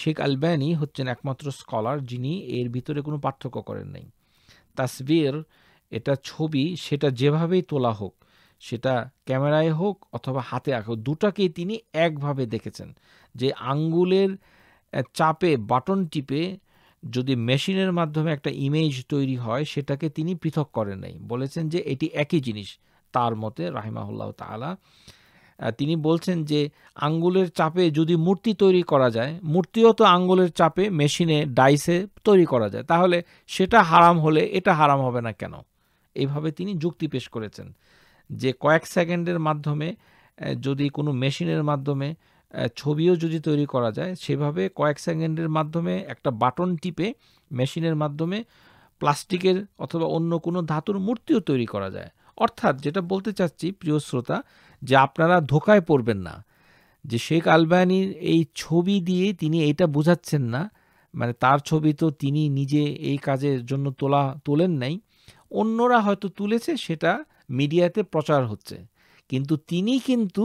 শেখ আলব্যানি হচ্ছেন একমাত্র স্কলার যিনি এর ভিতরে কোনো পার্থক্য করেন নাই তাসবির এটা ছবি সেটা যেভাবেই তোলা হোক সেটা ক্যামেরায় হোক অথবা হাতে আঁকা দুটাকেই তিনি একভাবে দেখেছেন যে আঙ্গুলের চাপে বাটন টিপে যদি মেশিনের মাধ্যমে একটা ইমেজ তৈরি হয় সেটাকে তিনি পৃথক করেন নাই বলেছেন যে এটি একই জিনিস তার মতে রাহিমাহুল্লাহ তালা তিনি বলছেন যে আঙ্গুলের চাপে যদি মূর্তি তৈরি করা যায় মূর্তিও তো আঙ্গুলের চাপে মেশিনে ডাইসে তৈরি করা যায় তাহলে সেটা হারাম হলে এটা হারাম হবে না কেন এইভাবে তিনি যুক্তি পেশ করেছেন যে কয়েক সেকেন্ডের মাধ্যমে যদি কোনো মেশিনের মাধ্যমে ছবিও যদি তৈরি করা যায় সেভাবে কয়েক সেকেন্ডের মাধ্যমে একটা বাটন টিপে মেশিনের মাধ্যমে প্লাস্টিকের অথবা অন্য কোনো ধাতুর মূর্তিও তৈরি করা যায় অর্থাৎ যেটা বলতে চাচ্ছি প্রিয় শ্রোতা যে আপনারা ধোকায় পড়বেন না যে শেখ আলবানির এই ছবি দিয়ে তিনি এটা বোঝাচ্ছেন না মানে তার ছবি তো তিনি নিজে এই কাজের জন্য তোলা তোলেন নাই অন্যরা হয়তো তুলেছে সেটা মিডিয়াতে প্রচার হচ্ছে কিন্তু তিনি কিন্তু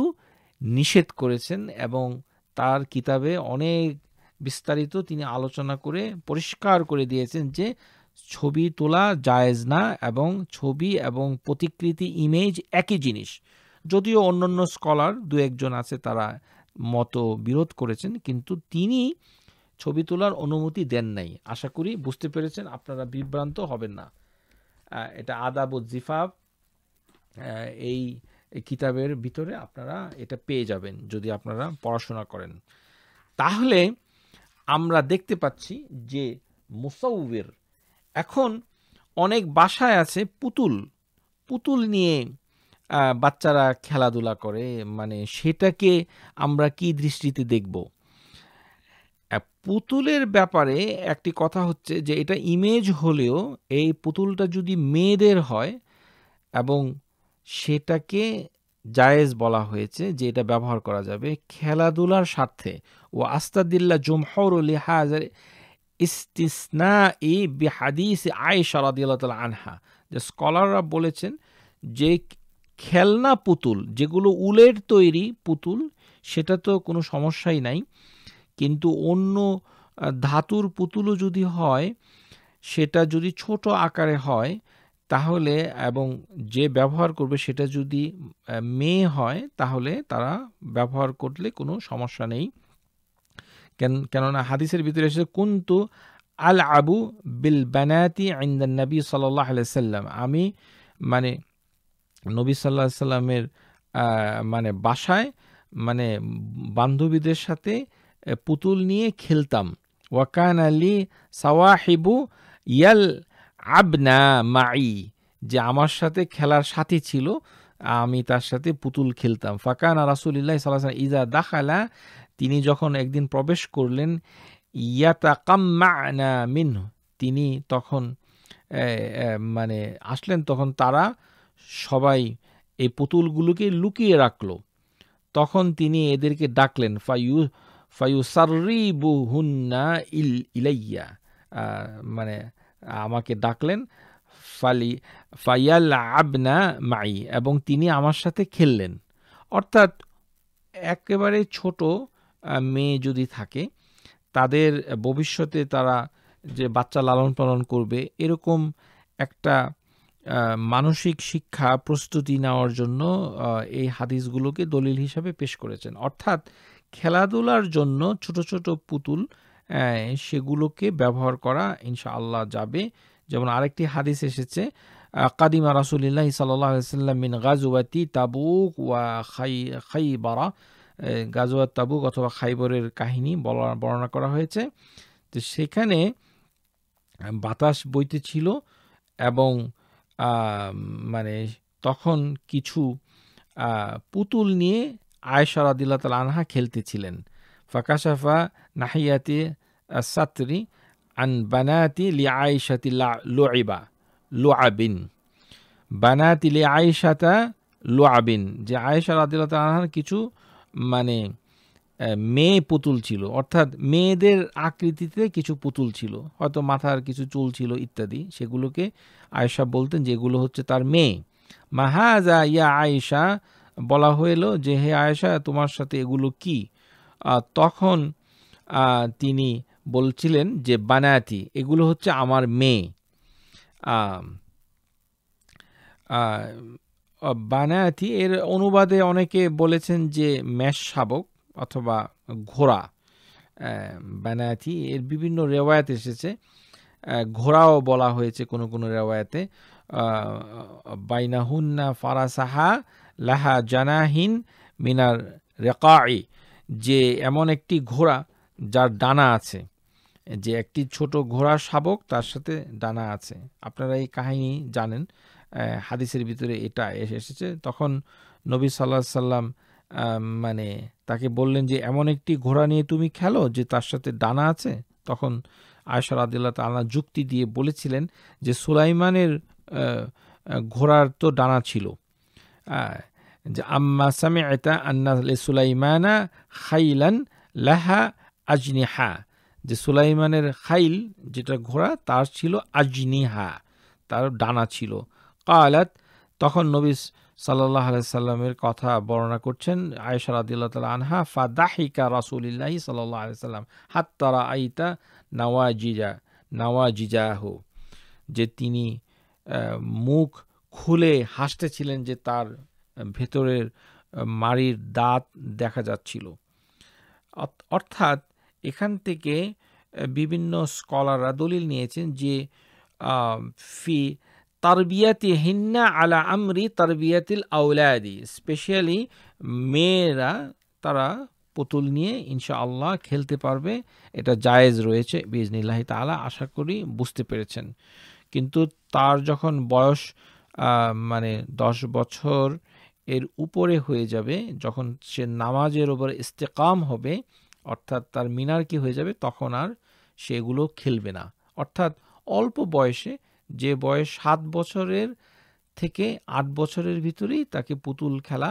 নিষেধ করেছেন এবং তার কিতাবে অনেক বিস্তারিত তিনি আলোচনা করে পরিষ্কার করে দিয়েছেন যে ছবি তোলা জায়েজ না এবং ছবি এবং প্রতিকৃতি ইমেজ একই জিনিস যদিও অন্যান্য স্কলার দু একজন আছে তারা মত বিরোধ করেছেন কিন্তু তিনি ছবি তোলার অনুমতি দেন নাই আশা করি বুঝতে পেরেছেন আপনারা বিভ্রান্ত হবেন না এটা আদাব ও জিফাব এই এই কিতাবের ভিতরে আপনারা এটা পেয়ে যাবেন যদি আপনারা পড়াশোনা করেন তাহলে আমরা দেখতে পাচ্ছি যে মুসাউবের এখন অনেক বাসায় আছে পুতুল পুতুল নিয়ে বাচ্চারা খেলাধুলা করে মানে সেটাকে আমরা কি দৃষ্টিতে দেখব পুতুলের ব্যাপারে একটি কথা হচ্ছে যে এটা ইমেজ হলেও এই পুতুলটা যদি মেয়েদের হয় এবং সেটাকে জায়েজ বলা হয়েছে যে এটা ব্যবহার করা যাবে খেলাধুলার স্বার্থে ও আস্তাদিল্লা জুমহর লিহাজ ইস্তিসনা ই বিহাদিস আয়েশা রাদিয়াল আনহা যে স্কলাররা বলেছেন যে খেলনা পুতুল যেগুলো উলের তৈরি পুতুল সেটা তো কোনো সমস্যাই নাই কিন্তু অন্য ধাতুর পুতুলও যদি হয় সেটা যদি ছোট আকারে হয় তাহলে এবং যে ব্যবহার করবে সেটা যদি মেয়ে হয় তাহলে তারা ব্যবহার করলে কোনো সমস্যা নেই কেন কেননা হাদিসের ভিতরে এসেছে কুন্তু আল আবু বিল আইন দ্য নবী সাল্লাহ সাল্লাম আমি মানে নবী সাল্লাহ সাল্লামের মানে বাসায় মানে বান্ধবীদের সাথে পুতুল নিয়ে খেলতাম ওয়াকান আলী সাওয়াহিবু ইয়াল আবনা মাই যে আমার সাথে খেলার সাথী ছিল আমি তার সাথে পুতুল খেলতাম ফাকানা রাসুলিল্লাহ সাল্লাহ ইজা দাখালা তিনি যখন একদিন প্রবেশ করলেন ইয়াতা কাম্মানা মিন তিনি তখন মানে আসলেন তখন তারা সবাই এই পুতুলগুলোকে লুকিয়ে রাখলো তখন তিনি এদেরকে ডাকলেন ফায়ু ফায়ু সার্রি বুহুন্না ইল ইলাইয়া মানে আমাকে ডাকলেন ফালি ফাইয়াল আবনা মাই এবং তিনি আমার সাথে খেললেন অর্থাৎ একেবারে ছোট মেয়ে যদি থাকে তাদের ভবিষ্যতে তারা যে বাচ্চা লালন পালন করবে এরকম একটা মানসিক শিক্ষা প্রস্তুতি নেওয়ার জন্য এই হাদিসগুলোকে দলিল হিসাবে পেশ করেছেন অর্থাৎ খেলাধুলার জন্য ছোট ছোট পুতুল সেগুলোকে ব্যবহার করা ইনশাআল্লাহ যাবে যেমন আরেকটি হাদিস এসেছে কাদিমা রাসুলিল্লাহ সাল্লাহ সাল্লাম মিন গাজুয়াতি তাবুক ওয়া খাই খাইবারা গাজুয়াত তাবুক অথবা খাইবরের কাহিনী বর্ণনা করা হয়েছে তো সেখানে বাতাস বইতে ছিল এবং মানে তখন কিছু পুতুল নিয়ে আয়সার আদিল্লা তাল আনহা খেলতেছিলেন সাফা নাহিয়াতে সাতরি আন বানাতি লি আয়সাতি লোয়াবা লোয়াবিন বানাতি লি আয়সাতা আবিন যে আয়েশা রাদিল্লা আনহার কিছু মানে মেয়ে পুতুল ছিল অর্থাৎ মেয়েদের আকৃতিতে কিছু পুতুল ছিল হয়তো মাথার কিছু চুল ছিল ইত্যাদি সেগুলোকে আয়েশা বলতেন যেগুলো হচ্ছে তার মেয়ে মাহাজা ইয়া আয়েশা বলা হইল যে হে আয়েশা তোমার সাথে এগুলো কি তখন তিনি বলছিলেন যে বানায়াতি এগুলো হচ্ছে আমার মেয়ে বানায়াতি এর অনুবাদে অনেকে বলেছেন যে ম্যাশ শাবক অথবা ঘোড়া বানায়াতি এর বিভিন্ন রেওয়ায়ত এসেছে ঘোড়াও বলা হয়েছে কোনো কোনো রেওয়ায়তে বাইনাহুন্না ফারাসাহা লাহা জানাহিন মিনার রেকাই যে এমন একটি ঘোড়া যার ডানা আছে যে একটি ছোট ঘোড়া শাবক তার সাথে ডানা আছে আপনারা এই কাহিনী জানেন হাদিসের ভিতরে এটা এসে এসেছে তখন নবী সাল্লাহ সাল্লাম মানে তাকে বললেন যে এমন একটি ঘোড়া নিয়ে তুমি খেলো যে তার সাথে ডানা আছে তখন আয়সার আদিল্লা তালা যুক্তি দিয়ে বলেছিলেন যে সুলাইমানের ঘোড়ার তো ডানা ছিল যে আম্মা সামে আয়তা আন্না সুলাইমানা খাইলান লাহা আজনিহা যে সুলাইমানের খাইল যেটা ঘোড়া তার ছিল আজনিহা তার ডানা ছিল কালাত তখন নবী সাল্লাহ সাল্লামের কথা বর্ণনা করছেন আয়সা রাদিল্লা তাল আনহা দাহিকা রাসুলিল্লাহি সাল্লাহ সাল্লাম তারা আইতা নাওয়াজিজা নাওয়াজিজাহু যে তিনি মুখ খুলে হাসতেছিলেন যে তার ভেতরের মাড়ির দাঁত দেখা যাচ্ছিল অর্থাৎ এখান থেকে বিভিন্ন স্কলাররা দলিল নিয়েছেন যে ফি তারবিয়াতি হিন্না আলা আমরি তারবিয়াতিল আউলাদি স্পেশালি মেয়েরা তারা পুতুল নিয়ে ইনশাআল্লাহ খেলতে পারবে এটা জায়েজ রয়েছে বিজনিল্লাহি তালা আশা করি বুঝতে পেরেছেন কিন্তু তার যখন বয়স মানে দশ বছর এর উপরে হয়ে যাবে যখন সে নামাজের ওপর ইস্তেকাম হবে অর্থাৎ তার মিনার কি হয়ে যাবে তখন আর সেগুলো খেলবে না অর্থাৎ অল্প বয়সে যে বয়স সাত বছরের থেকে আট বছরের ভিতরেই তাকে পুতুল খেলা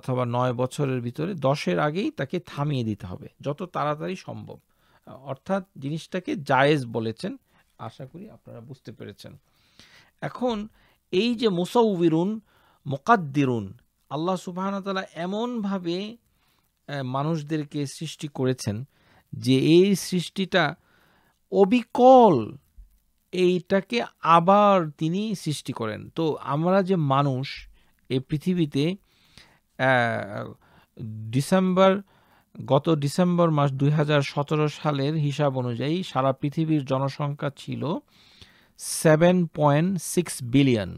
অথবা নয় বছরের ভিতরে দশের আগেই তাকে থামিয়ে দিতে হবে যত তাড়াতাড়ি সম্ভব অর্থাৎ জিনিসটাকে জায়েজ বলেছেন আশা করি আপনারা বুঝতে পেরেছেন এখন এই যে মুসাউবিরুন মোকাদ্দিরুন আল্লাহ সুবাহতালা এমনভাবে মানুষদেরকে সৃষ্টি করেছেন যে এই সৃষ্টিটা অবিকল এইটাকে আবার তিনি সৃষ্টি করেন তো আমরা যে মানুষ এই পৃথিবীতে ডিসেম্বর গত ডিসেম্বর মাস দুই সালের হিসাব অনুযায়ী সারা পৃথিবীর জনসংখ্যা ছিল সেভেন পয়েন্ট সিক্স বিলিয়ন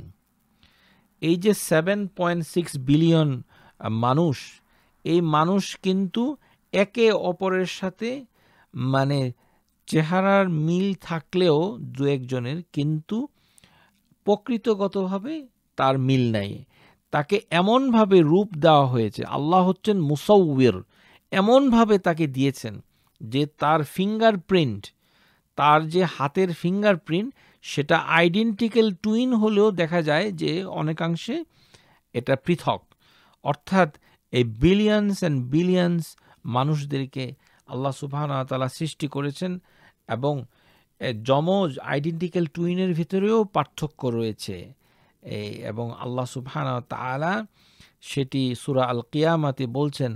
এই যে সেভেন পয়েন্ট সিক্স বিলিয়ন মানুষ এই মানুষ কিন্তু একে অপরের সাথে মানে চেহারার মিল থাকলেও দু একজনের কিন্তু প্রকৃতগতভাবে তার মিল নাই তাকে এমনভাবে রূপ দেওয়া হয়েছে আল্লাহ হচ্ছেন মুসৌয়ের এমনভাবে তাকে দিয়েছেন যে তার ফিঙ্গার প্রিন্ট তার যে হাতের ফিঙ্গার প্রিন্ট সেটা আইডেন্টিক্যাল টুইন হলেও দেখা যায় যে অনেকাংশে এটা পৃথক অর্থাৎ এই বিলিয়নস অ্যান্ড বিলিয়নস মানুষদেরকে আল্লাহ তালা সৃষ্টি করেছেন এবং যমজ আইডেন্টিক্যাল টুইনের ভিতরেও পার্থক্য রয়েছে এবং আল্লাহ তালা সেটি সুরা আল কিয়ামাতে বলছেন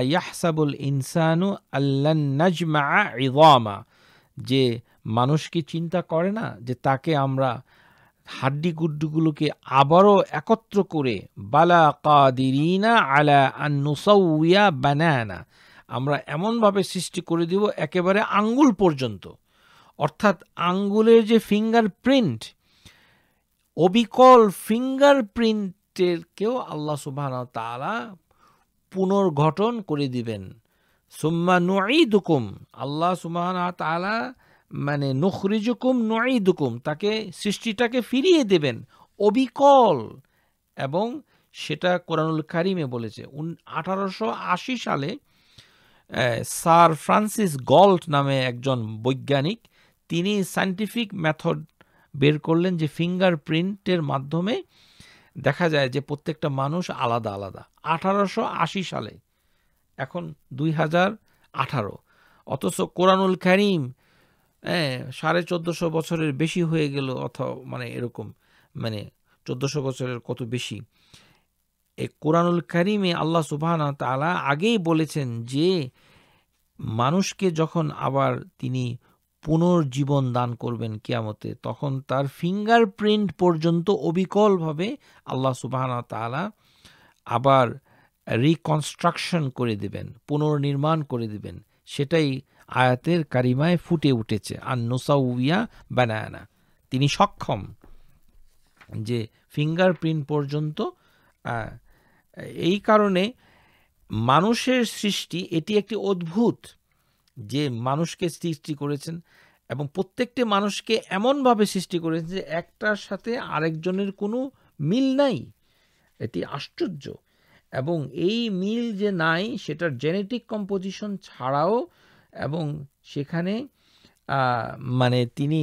আয়াহসাবুল ইনসানু আল্লাহমা ইজামা যে মানুষ কি চিন্তা করে না যে তাকে আমরা হাড্ডি গুড্ডুগুলোকে আবারও একত্র করে বালা কাদিরিনা আলা আনুসাউয়া বানানা আমরা এমনভাবে সৃষ্টি করে দিব একেবারে আঙ্গুল পর্যন্ত অর্থাৎ আঙ্গুলের যে ফিঙ্গার প্রিন্ট অবিকল ফিঙ্গার কেউ আল্লাহ সুবাহ তালা পুনর্গঠন করে দিবেন সুম্মা নুঈদুকুম আল্লাহ সুবাহ তালা মানে নখরিজুকুম নঈদুকুম তাকে সৃষ্টিটাকে ফিরিয়ে দেবেন অবিকল এবং সেটা কোরআনুল কারিমে বলেছে আঠারোশো আশি সালে স্যার ফ্রান্সিস গল্ট নামে একজন বৈজ্ঞানিক তিনি সায়েন্টিফিক মেথড বের করলেন যে ফিঙ্গার প্রিন্টের মাধ্যমে দেখা যায় যে প্রত্যেকটা মানুষ আলাদা আলাদা আঠারোশো আশি সালে এখন দুই হাজার আঠারো অথচ কোরআনুল কারিম হ্যাঁ সাড়ে চোদ্দোশো বছরের বেশি হয়ে গেল অথবা মানে এরকম মানে চোদ্দোশো বছরের কত বেশি এই কোরআনুল করিমে আল্লাহ সুবাহানা তালা আগেই বলেছেন যে মানুষকে যখন আবার তিনি পুনর্জীবন দান করবেন কিয়ামতে তখন তার ফিঙ্গারপ্রিন্ট পর্যন্ত অবিকলভাবে আল্লাহ সুবাহানা তালা আবার রিকনস্ট্রাকশন করে দেবেন পুনর্নির্মাণ করে দেবেন সেটাই আয়াতের কারিমায় ফুটে উঠেছে আর নোসাউয়া বানায়ানা তিনি সক্ষম যে ফিঙ্গারপ্রিন্ট পর্যন্ত এই কারণে মানুষের সৃষ্টি এটি একটি অদ্ভুত যে মানুষকে সৃষ্টি করেছেন এবং প্রত্যেকটি মানুষকে এমনভাবে সৃষ্টি করেছেন যে একটার সাথে আরেকজনের কোনো মিল নাই এটি আশ্চর্য এবং এই মিল যে নাই সেটার জেনেটিক কম্পোজিশন ছাড়াও এবং সেখানে মানে তিনি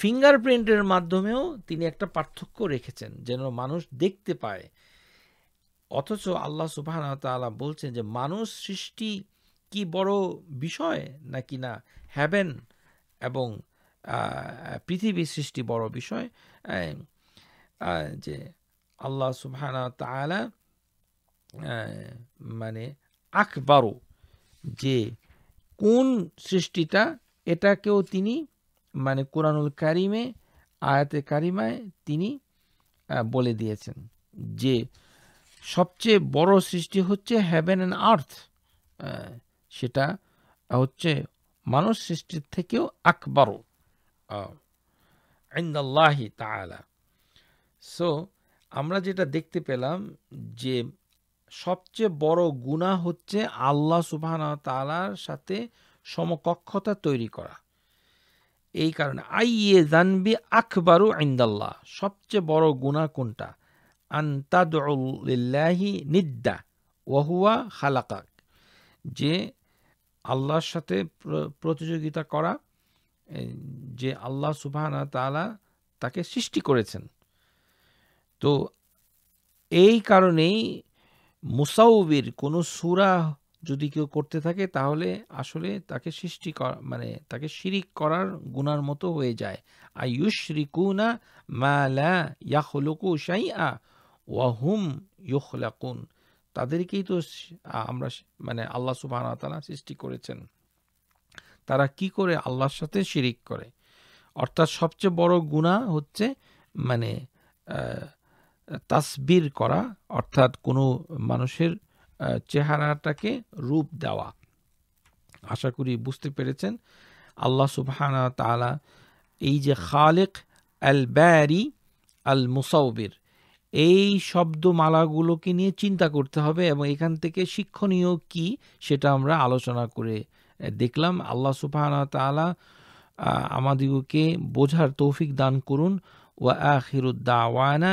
ফিঙ্গারপ্রিন্টের মাধ্যমেও তিনি একটা পার্থক্য রেখেছেন যেন মানুষ দেখতে পায় অথচ আল্লাহ সুবাহ তালা বলছেন যে মানুষ সৃষ্টি কি বড় বিষয় নাকি না হ্যাভেন এবং পৃথিবী সৃষ্টি বড় বিষয় যে আল্লাহ সুবাহ তালা মানে আখবারও যে কোন সৃষ্টিটা এটাকেও তিনি মানে কোরআনুল কারিমে আয়াতে কারিমায় তিনি বলে দিয়েছেন যে সবচেয়ে বড় সৃষ্টি হচ্ছে হ্যাভেন অ্যান্ড আর্থ সেটা হচ্ছে মানুষ সৃষ্টির থেকেও আকবর আইন্দাল্লাহি তালা সো আমরা যেটা দেখতে পেলাম যে সবচেয়ে বড় গুণা হচ্ছে আল্লাহ সুবাহ তালার সাথে সমকক্ষতা তৈরি করা এই কারণে আই এ জানবি আখবারু আইন্দাল্লাহ সবচেয়ে বড় গুণা কোনটা আন্তাদি নিদ্দা ওয়াহুয়া হালাকাক যে আল্লাহর সাথে প্রতিযোগিতা করা যে আল্লাহ সুবাহ তালা তাকে সৃষ্টি করেছেন তো এই কারণেই মুসাউবির কোনো সুরা যদি কেউ করতে থাকে তাহলে আসলে তাকে সৃষ্টি করা মানে তাকে শিরিক করার গুনার মতো হয়ে যায় আয়ুষ রিকুনা মালা ইয়াহলুকু সাই আ ওয়াহুম ইয়ুখলাকুন তাদেরকেই তো আমরা মানে আল্লাহ সুবাহ তালা সৃষ্টি করেছেন তারা কি করে আল্লাহর সাথে শিরিক করে অর্থাৎ সবচেয়ে বড় গুণা হচ্ছে মানে তাসবির করা অর্থাৎ কোনো মানুষের চেহারাটাকে রূপ দেওয়া আশা করি বুঝতে পেরেছেন আল্লাহ সুবহানা তালা এই যে খালেক আল ব্যারি আল মুসাউবির এই শব্দমালাগুলোকে নিয়ে চিন্তা করতে হবে এবং এখান থেকে শিক্ষণীয় কি সেটা আমরা আলোচনা করে দেখলাম আল্লাহ সুবহানা তালা আমাদিগকে বোঝার তৌফিক দান করুন ওয়া দাওয়ানা